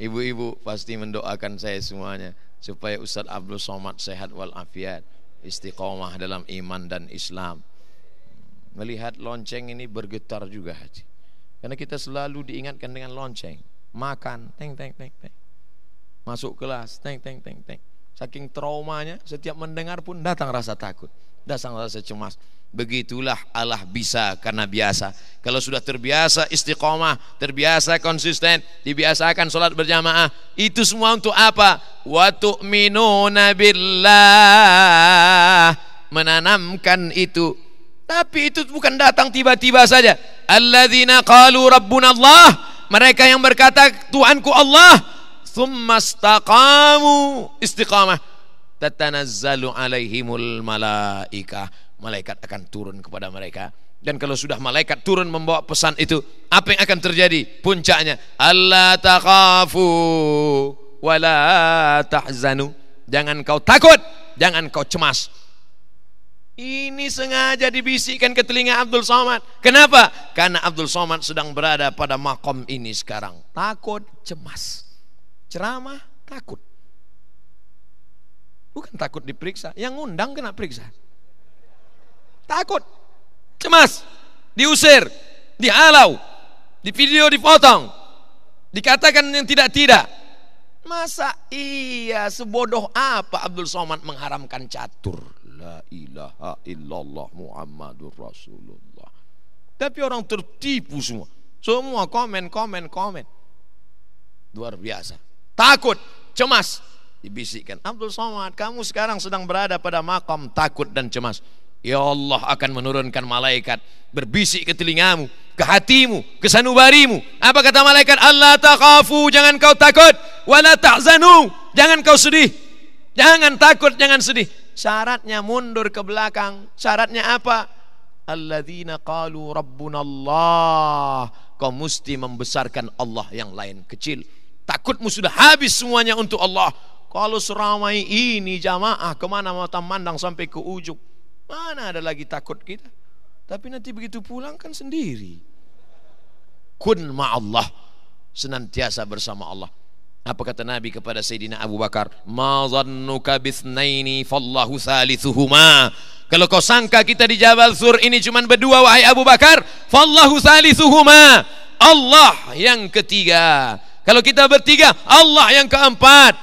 Ibu-ibu pasti mendoakan saya semuanya supaya Ustadz Abdul Somad sehat walafiat istiqomah dalam iman dan Islam melihat lonceng ini bergetar juga hati karena kita selalu diingatkan dengan lonceng makan teng teng teng teng masuk kelas teng teng teng teng saking traumanya setiap mendengar pun datang rasa takut datang rasa cemas Begitulah Allah bisa karena biasa. Kalau sudah terbiasa istiqomah, terbiasa konsisten, dibiasakan sholat berjamaah, itu semua untuk apa? Watu tu'minuna billah. Menanamkan itu. Tapi itu bukan datang tiba-tiba saja. Alladzina qalu rabbuna Mereka yang berkata Tuhanku Allah. Thumma istaqamu istiqamah. Tatanazzalu alaihimul malaikah malaikat akan turun kepada mereka dan kalau sudah malaikat turun membawa pesan itu apa yang akan terjadi puncaknya Allah takafu wala tahzanu jangan kau takut jangan kau cemas ini sengaja dibisikkan ke telinga Abdul Somad. Kenapa? Karena Abdul Somad sedang berada pada makom ini sekarang. Takut, cemas. Ceramah, takut. Bukan takut diperiksa. Yang undang kena periksa. Takut, cemas, diusir, dihalau, di video dipotong, dikatakan yang tidak-tidak. Masa iya sebodoh apa Abdul Somad mengharamkan catur? La ilaha illallah Muhammadur Rasulullah. Tapi orang tertipu semua. Semua komen, komen, komen. Luar biasa. Takut, cemas, dibisikkan. Abdul Somad, kamu sekarang sedang berada pada makam takut dan cemas. Ya Allah akan menurunkan malaikat berbisik ke telingamu, ke hatimu, ke sanubarimu. Apa kata malaikat? Allah takafu, jangan kau takut, wala tahzanu, jangan kau sedih. Jangan takut, jangan sedih. Syaratnya mundur ke belakang. Syaratnya apa? Alladzina kalu rabbuna Allah. Kau mesti membesarkan Allah yang lain kecil. Takutmu sudah habis semuanya untuk Allah. Kalau seramai ini jamaah kemana mata mandang sampai ke ujung. Mana ada lagi takut kita? Tapi nanti begitu pulang kan sendiri. Kun ma Allah Senantiasa bersama Allah. Apa kata Nabi kepada Sayyidina Abu Bakar? Ma zannuka bithnaini fallahu thalithuhuma. Kalau kau sangka kita di Jabal Sur ini cuma berdua wahai Abu Bakar, fallahu thalithuhuma. Allah yang ketiga. Kalau kita bertiga, Allah yang keempat.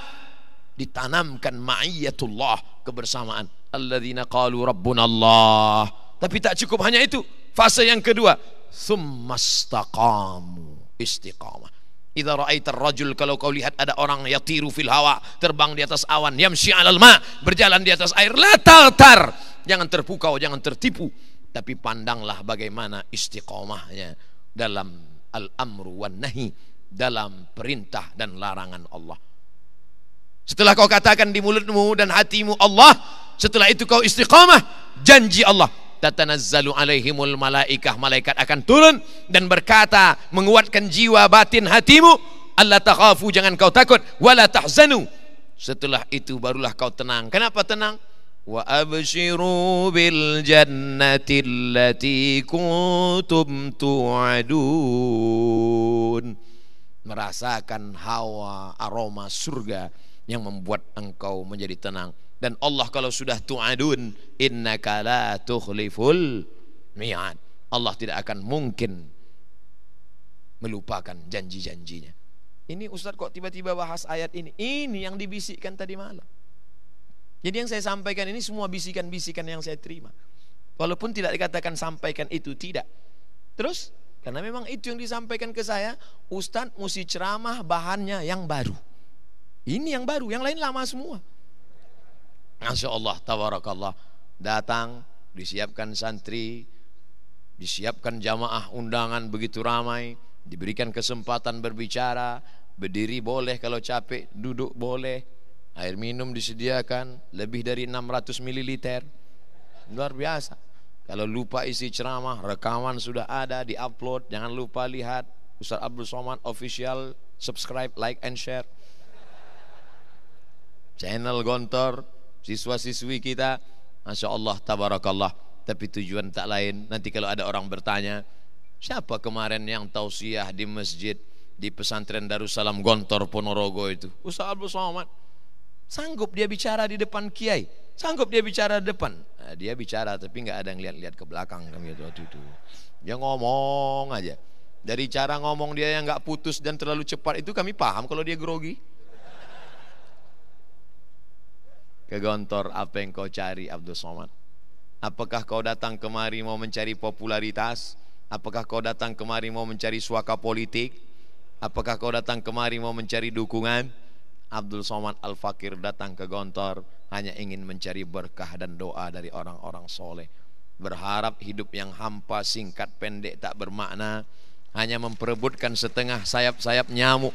Ditanamkan ma'iyatullah kebersamaan alladzina qalu rabbunallah tapi tak cukup hanya itu fase yang kedua summastaqamu istiqamah Idza ra'aitar rajul kalau kau lihat ada orang yatiru fil hawa, terbang di atas awan, yamshi 'alal ma, berjalan di atas air, la tartar. Jangan terpukau, jangan tertipu, tapi pandanglah bagaimana istiqomahnya dalam al-amru wan nahi, dalam perintah dan larangan Allah. Setelah kau katakan di mulutmu dan hatimu Allah, setelah itu kau istiqamah, janji Allah tatanazzalu alaihimul malaikah malaikat akan turun dan berkata menguatkan jiwa batin hatimu Allah takhafu jangan kau takut wala tahzanu setelah itu barulah kau tenang kenapa tenang wa abshiru bil jannati allati kuntum tu'adun merasakan hawa aroma surga yang membuat engkau menjadi tenang dan Allah kalau sudah tu'adun innaka la tukhliful mi'ad Allah tidak akan mungkin melupakan janji-janjinya ini Ustaz kok tiba-tiba bahas ayat ini ini yang dibisikkan tadi malam jadi yang saya sampaikan ini semua bisikan-bisikan yang saya terima walaupun tidak dikatakan sampaikan itu tidak terus karena memang itu yang disampaikan ke saya Ustadz mesti ceramah bahannya yang baru ini yang baru, yang lain lama semua. Masya Allah, tawarakallah. Datang, disiapkan santri, disiapkan jamaah undangan begitu ramai, diberikan kesempatan berbicara, berdiri boleh kalau capek, duduk boleh, air minum disediakan lebih dari 600 ml. Luar biasa. Kalau lupa isi ceramah, rekaman sudah ada, di-upload, jangan lupa lihat Ustaz Abdul Somad official, subscribe, like and share channel gontor, siswa-siswi kita, Masya Allah, tabarakallah. Tapi tujuan tak lain, nanti kalau ada orang bertanya, siapa kemarin yang tausiah di masjid, di pesantren Darussalam Gontor Ponorogo itu? Ustaz Abdul Somad. Sanggup dia bicara di depan kiai, sanggup dia bicara di depan. Nah, dia bicara tapi nggak ada yang lihat lihat ke belakang kami itu waktu itu. Dia ngomong aja. Dari cara ngomong dia yang nggak putus dan terlalu cepat itu kami paham kalau dia grogi. ke gontor apa yang kau cari Abdul Somad apakah kau datang kemari mau mencari popularitas apakah kau datang kemari mau mencari suaka politik apakah kau datang kemari mau mencari dukungan Abdul Somad Al-Fakir datang ke Gontor hanya ingin mencari berkah dan doa dari orang-orang soleh. Berharap hidup yang hampa, singkat, pendek, tak bermakna, hanya memperebutkan setengah sayap-sayap nyamuk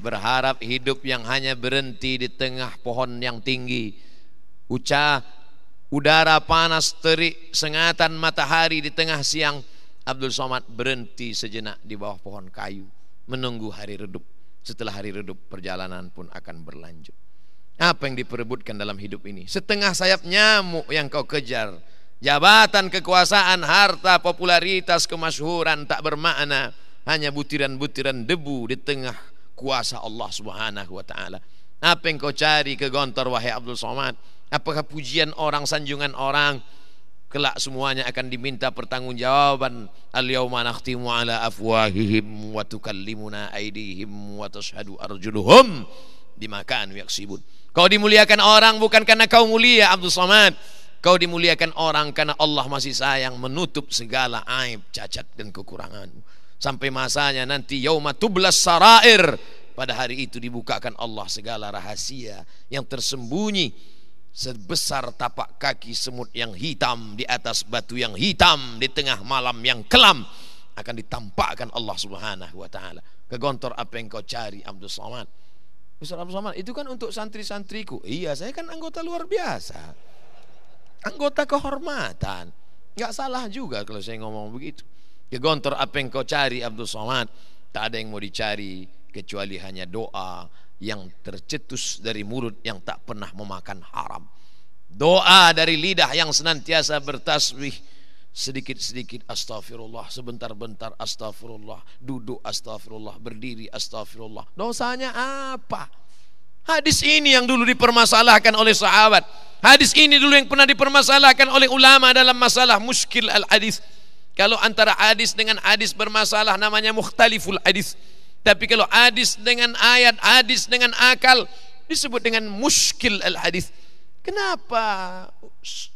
berharap hidup yang hanya berhenti di tengah pohon yang tinggi. Uca udara panas terik sengatan matahari di tengah siang. Abdul Somad berhenti sejenak di bawah pohon kayu menunggu hari redup. Setelah hari redup perjalanan pun akan berlanjut. Apa yang diperebutkan dalam hidup ini? Setengah sayap nyamuk yang kau kejar. Jabatan, kekuasaan, harta, popularitas, kemasyhuran tak bermakna. Hanya butiran-butiran debu di tengah kuasa Allah Subhanahu wa taala. Apa yang kau cari ke Gontor wahai Abdul Somad? Apakah pujian orang, sanjungan orang? Kelak semuanya akan diminta pertanggungjawaban. Al-yauma nakhtimu ala afwahihim wa tukallimuna aydihim wa tashhadu arjuluhum kanu yaksibun. Kau dimuliakan orang bukan karena kau mulia Abdul Somad. Kau dimuliakan orang karena Allah masih sayang menutup segala aib, cacat dan kekuranganmu sampai masanya nanti yauma tublas sarair pada hari itu dibukakan Allah segala rahasia yang tersembunyi sebesar tapak kaki semut yang hitam di atas batu yang hitam di tengah malam yang kelam akan ditampakkan Allah Subhanahu wa taala. Kegontor apa yang kau cari Abdul Somad? Ustaz Abdul Somad, itu kan untuk santri-santriku. Iya, saya kan anggota luar biasa. Anggota kehormatan. Gak salah juga kalau saya ngomong begitu ke ya gontor apa yang kau cari Abdul Somad Tak ada yang mau dicari Kecuali hanya doa yang tercetus dari mulut yang tak pernah memakan haram Doa dari lidah yang senantiasa bertasbih sedikit-sedikit astagfirullah, sebentar-bentar astagfirullah, duduk astagfirullah, berdiri astagfirullah. Dosanya apa? Hadis ini yang dulu dipermasalahkan oleh sahabat. Hadis ini dulu yang pernah dipermasalahkan oleh ulama dalam masalah muskil al-hadis. Kalau antara hadis dengan hadis bermasalah namanya mukhtaliful hadis. Tapi kalau hadis dengan ayat, hadis dengan akal disebut dengan muskil al hadis. Kenapa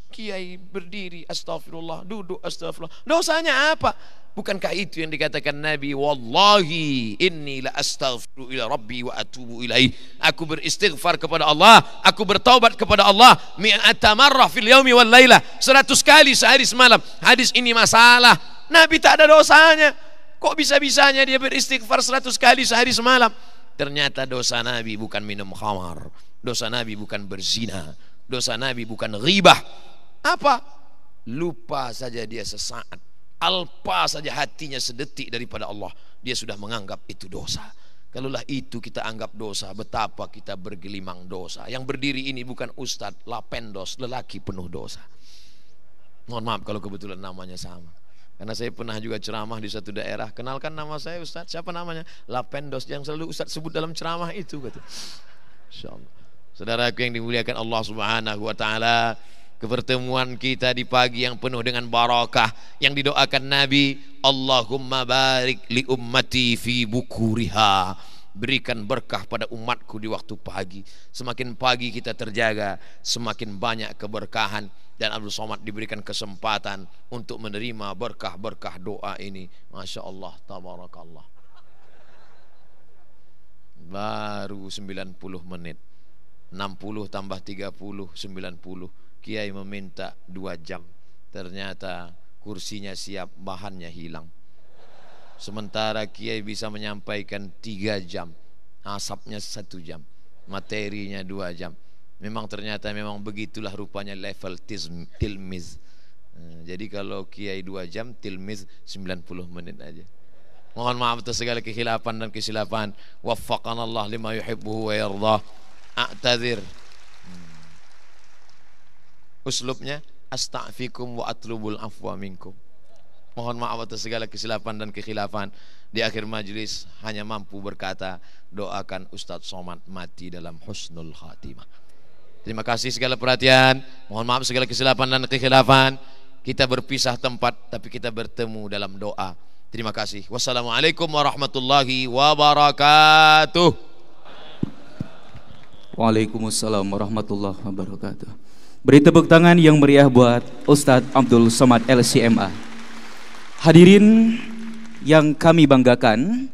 kiai berdiri astagfirullah, duduk astagfirullah. Dosanya apa? Bukankah itu yang dikatakan Nabi Wallahi inni la astaghfiru ila rabbi wa atubu ilaih Aku beristighfar kepada Allah Aku bertaubat kepada Allah Mi'ata marrah fil yaumi wal laylah Seratus kali sehari semalam Hadis ini masalah Nabi tak ada dosanya Kok bisa-bisanya dia beristighfar seratus kali sehari semalam Ternyata dosa Nabi bukan minum khamar Dosa Nabi bukan berzina Dosa Nabi bukan ribah Apa? Lupa saja dia sesaat alpa saja hatinya sedetik daripada Allah, dia sudah menganggap itu dosa. Kalaulah itu kita anggap dosa, betapa kita bergelimang dosa. Yang berdiri ini bukan ustadz, lapendos, lelaki penuh dosa. Mohon maaf kalau kebetulan namanya sama. Karena saya pernah juga ceramah di satu daerah. Kenalkan nama saya Ustad. Siapa namanya? Lapendos yang selalu Ustad sebut dalam ceramah itu. Kata. Insyaallah. Saudaraku yang dimuliakan Allah Subhanahu wa taala, kepertemuan kita di pagi yang penuh dengan barakah yang didoakan Nabi Allahumma barik li ummati fi bukuriha berikan berkah pada umatku di waktu pagi semakin pagi kita terjaga semakin banyak keberkahan dan Abdul Somad diberikan kesempatan untuk menerima berkah-berkah doa ini Masya Allah Tabarakallah baru 90 menit 60 tambah 30 90 Kiai meminta dua jam Ternyata kursinya siap bahannya hilang Sementara Kiai bisa menyampaikan tiga jam Asapnya satu jam Materinya dua jam Memang ternyata memang begitulah rupanya level tilmiz eh, Jadi kalau Kiai dua jam Tilmiz 90 menit aja Mohon maaf atas segala kehilapan dan kesilapan. Allah lima yuhibbuhu wa yardah. A'tadzir uslubnya astaghfikum wa atlubul afwa minkum mohon maaf atas segala kesilapan dan kekhilafan di akhir majelis hanya mampu berkata doakan Ustadz Somad mati dalam husnul khatimah terima kasih segala perhatian mohon maaf segala kesilapan dan kekhilafan kita berpisah tempat tapi kita bertemu dalam doa terima kasih wassalamualaikum warahmatullahi wabarakatuh Waalaikumsalam warahmatullahi wabarakatuh Beri tepuk tangan yang meriah buat Ustadz Abdul Somad LCMA. Hadirin yang kami banggakan,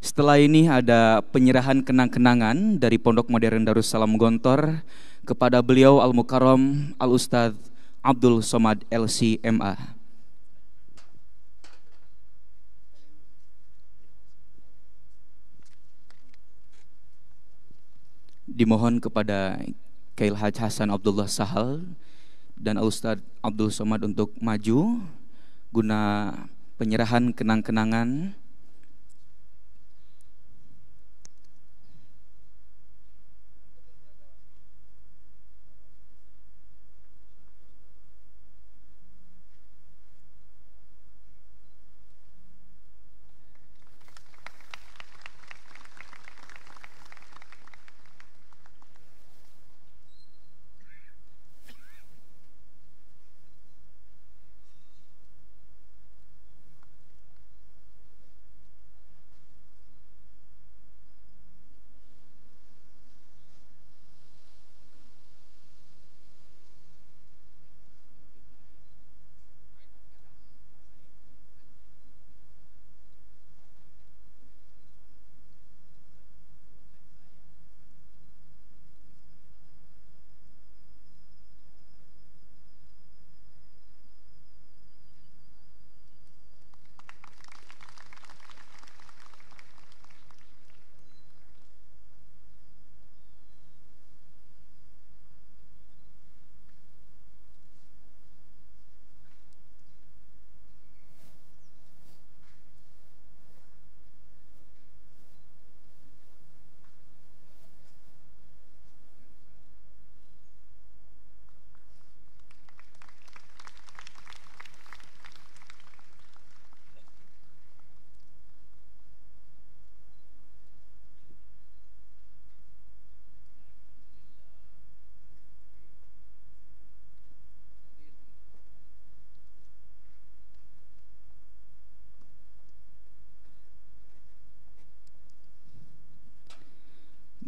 setelah ini ada penyerahan kenang-kenangan dari Pondok Modern Darussalam Gontor kepada beliau Al Mukarram Al Ustadz Abdul Somad LCMA. Dimohon kepada Kail Haj Hasan Abdullah Sahal dan Ustadz Abdul Somad untuk maju guna penyerahan kenang-kenangan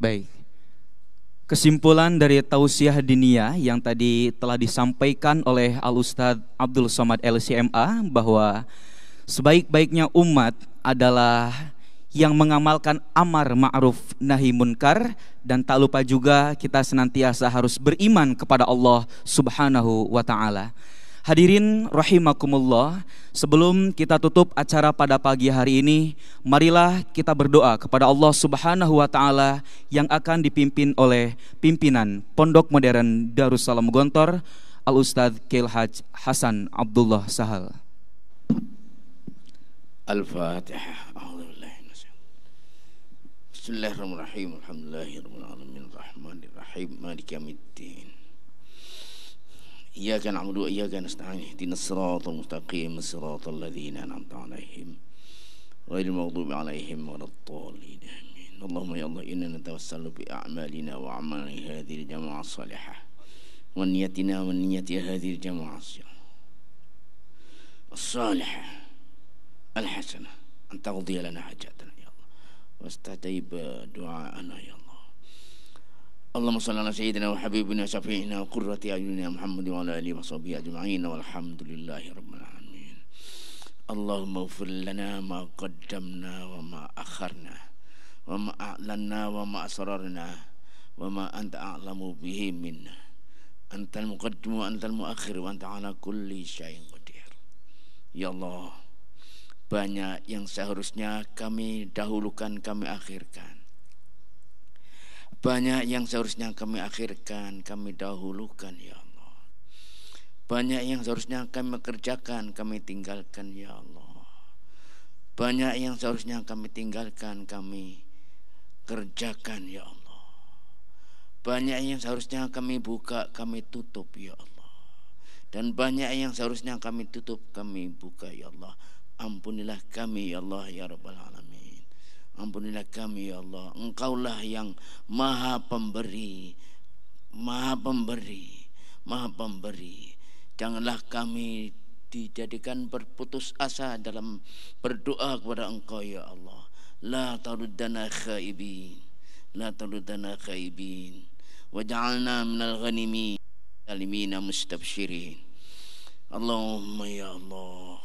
Baik. Kesimpulan dari tausiah dinia yang tadi telah disampaikan oleh Al Abdul Somad LCMA bahwa sebaik-baiknya umat adalah yang mengamalkan amar ma'ruf nahi munkar dan tak lupa juga kita senantiasa harus beriman kepada Allah Subhanahu wa taala. Hadirin rahimakumullah, sebelum kita tutup acara pada pagi hari ini, marilah kita berdoa kepada Allah Subhanahu wa taala yang akan dipimpin oleh pimpinan Pondok Modern Darussalam Gontor, Al Ustadz Kilhaj Hasan Abdullah Sahal. Al-Fatihah. Bismillahirrahmanirrahim. Alhamdulillahirabbil alamin. Rahmanirrahim. Maliki yaumiddin. إياك نعبد وإياك نستعين اهدنا الصراط المستقيم صراط الذين أنعمت عليهم غير المغضوب عليهم ولا الضالين آمين اللهم يا الله إنا نتوسل بأعمالنا وأعمال هذه الجماعة الصالحة ونيتنا ونية هذه الجماعة الصالحة الحسنة أن تقضي لنا حاجاتنا يا الله واستجيب دعاءنا يا الله Allahumma اللهم صل على سيدنا وحبيبنا وشفيعنا وقرة أعيننا محمد وعلى آله وصحبه أجمعين والحمد لله رب العالمين اللهم اغفر لنا ما قدمنا وما أخرنا وما أعلنا وما أسررنا وما أنت أعلم به منا أنت المقدم وأنت المؤخر وأنت على كل شيء قدير يا الله banyak yang seharusnya kami dahulukan kami akhirkan banyak yang seharusnya kami akhirkan, kami dahulukan ya Allah. Banyak yang seharusnya kami kerjakan, kami tinggalkan ya Allah. Banyak yang seharusnya kami tinggalkan, kami kerjakan ya Allah. Banyak yang seharusnya kami buka, kami tutup ya Allah. Dan banyak yang seharusnya kami tutup, kami buka ya Allah. Ampunilah kami ya Allah ya Rabbal Alamin. Ampunilah kami ya Allah Engkaulah yang maha pemberi Maha pemberi Maha pemberi Janganlah kami dijadikan berputus asa dalam berdoa kepada engkau ya Allah La taruddana khaibin La taruddana khaibin Waja'alna minal ghanimin Alimina mustabshirin Allahumma ya Allah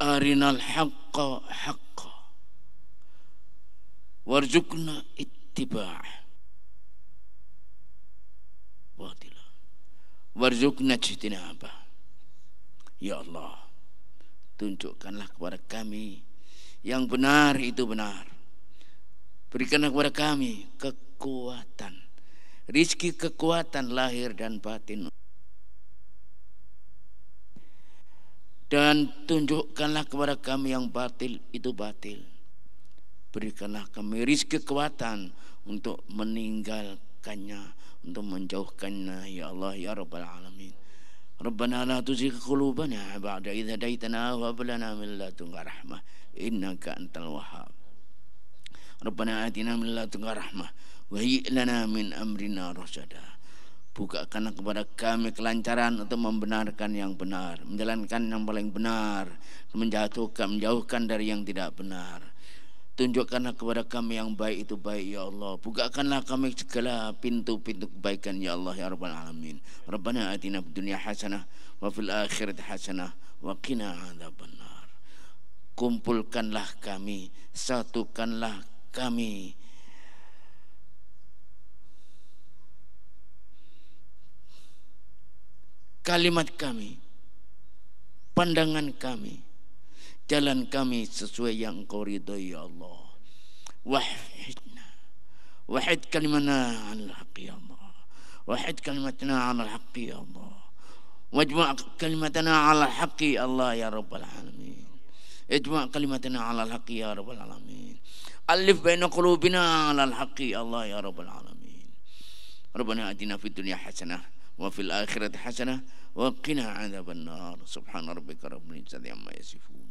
arinal haqqa haqqa warjukna ittiba'a batila warjukna apa ya Allah tunjukkanlah kepada kami yang benar itu benar berikanlah kepada kami kekuatan rizki kekuatan lahir dan batin dan tunjukkanlah kepada kami yang batil itu batil berikanlah kami rizki kekuatan untuk meninggalkannya untuk menjauhkannya ya Allah ya Rabbal Alamin Rabbana la tuzigh qulubana ba'da idh hadaytana wa hab lana min ladunka rahmah innaka antal wahhab Rabbana atina min ladunka rahmah wa hayyi lana min amrina rashada bukakanlah kepada kami kelancaran untuk membenarkan yang benar, menjalankan yang paling benar, menjatuhkan, menjauhkan dari yang tidak benar. Tunjukkanlah kepada kami yang baik itu baik ya Allah. Bukakanlah kami segala pintu-pintu kebaikan ya Allah ya Rabbal Alamin. Rabbana atina fid dunya hasanah wa fil akhirati hasanah wa qina adzabannar. Kumpulkanlah kami, satukanlah kami kalimat kami, pandangan kami, jalan kami sesuai yang kau ridhoi ya Allah. Wahidna. Wahid kalimatna al haqi ya Allah. Wahid kalimatna al haqi ya Allah. Wajma' kalimatna ala haqi ya Allah ya Rabbal Alamin. Ijma' kalimatna al haqi ya Rabbal Alamin. Alif baina qulubina ala haqi ya Allah ya Rabbal Alamin. Rabbana atina fid dunya hasanah wa fil akhirati hasanah wa qina adzaban subhana rabbika rabbil izzati amma yasifun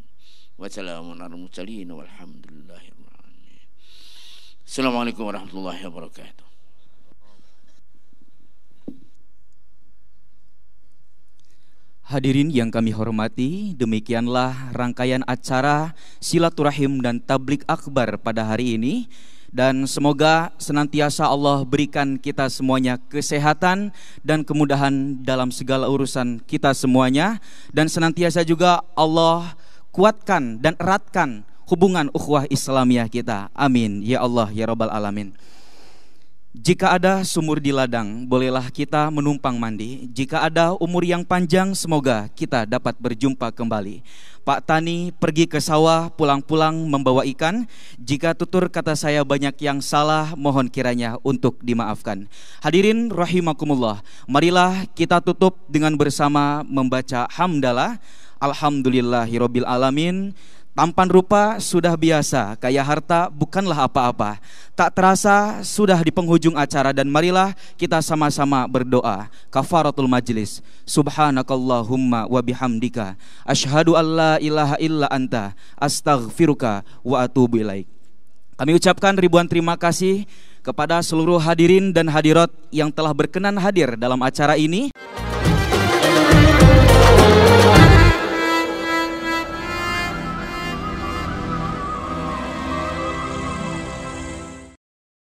wa salamun alal mursalin walhamdulillahi assalamualaikum warahmatullahi wabarakatuh Hadirin yang kami hormati, demikianlah rangkaian acara silaturahim dan tablik akbar pada hari ini dan semoga senantiasa Allah berikan kita semuanya kesehatan dan kemudahan dalam segala urusan kita semuanya dan senantiasa juga Allah kuatkan dan eratkan hubungan ukhuwah Islamiyah kita. Amin ya Allah ya rabbal alamin. Jika ada sumur di ladang, bolehlah kita menumpang mandi. Jika ada umur yang panjang, semoga kita dapat berjumpa kembali. Pak Tani pergi ke sawah pulang-pulang membawa ikan. Jika tutur kata saya banyak yang salah, mohon kiranya untuk dimaafkan. Hadirin rahimakumullah, marilah kita tutup dengan bersama membaca hamdalah. Alhamdulillahirobbilalamin. alamin Tampan rupa sudah biasa, kaya harta bukanlah apa-apa. Tak terasa sudah di penghujung acara dan marilah kita sama-sama berdoa. Kafaratul majlis. Subhanakallahumma wa bihamdika asyhadu alla ilaha illa anta astaghfiruka wa atubu ilaik. Kami ucapkan ribuan terima kasih kepada seluruh hadirin dan hadirat yang telah berkenan hadir dalam acara ini.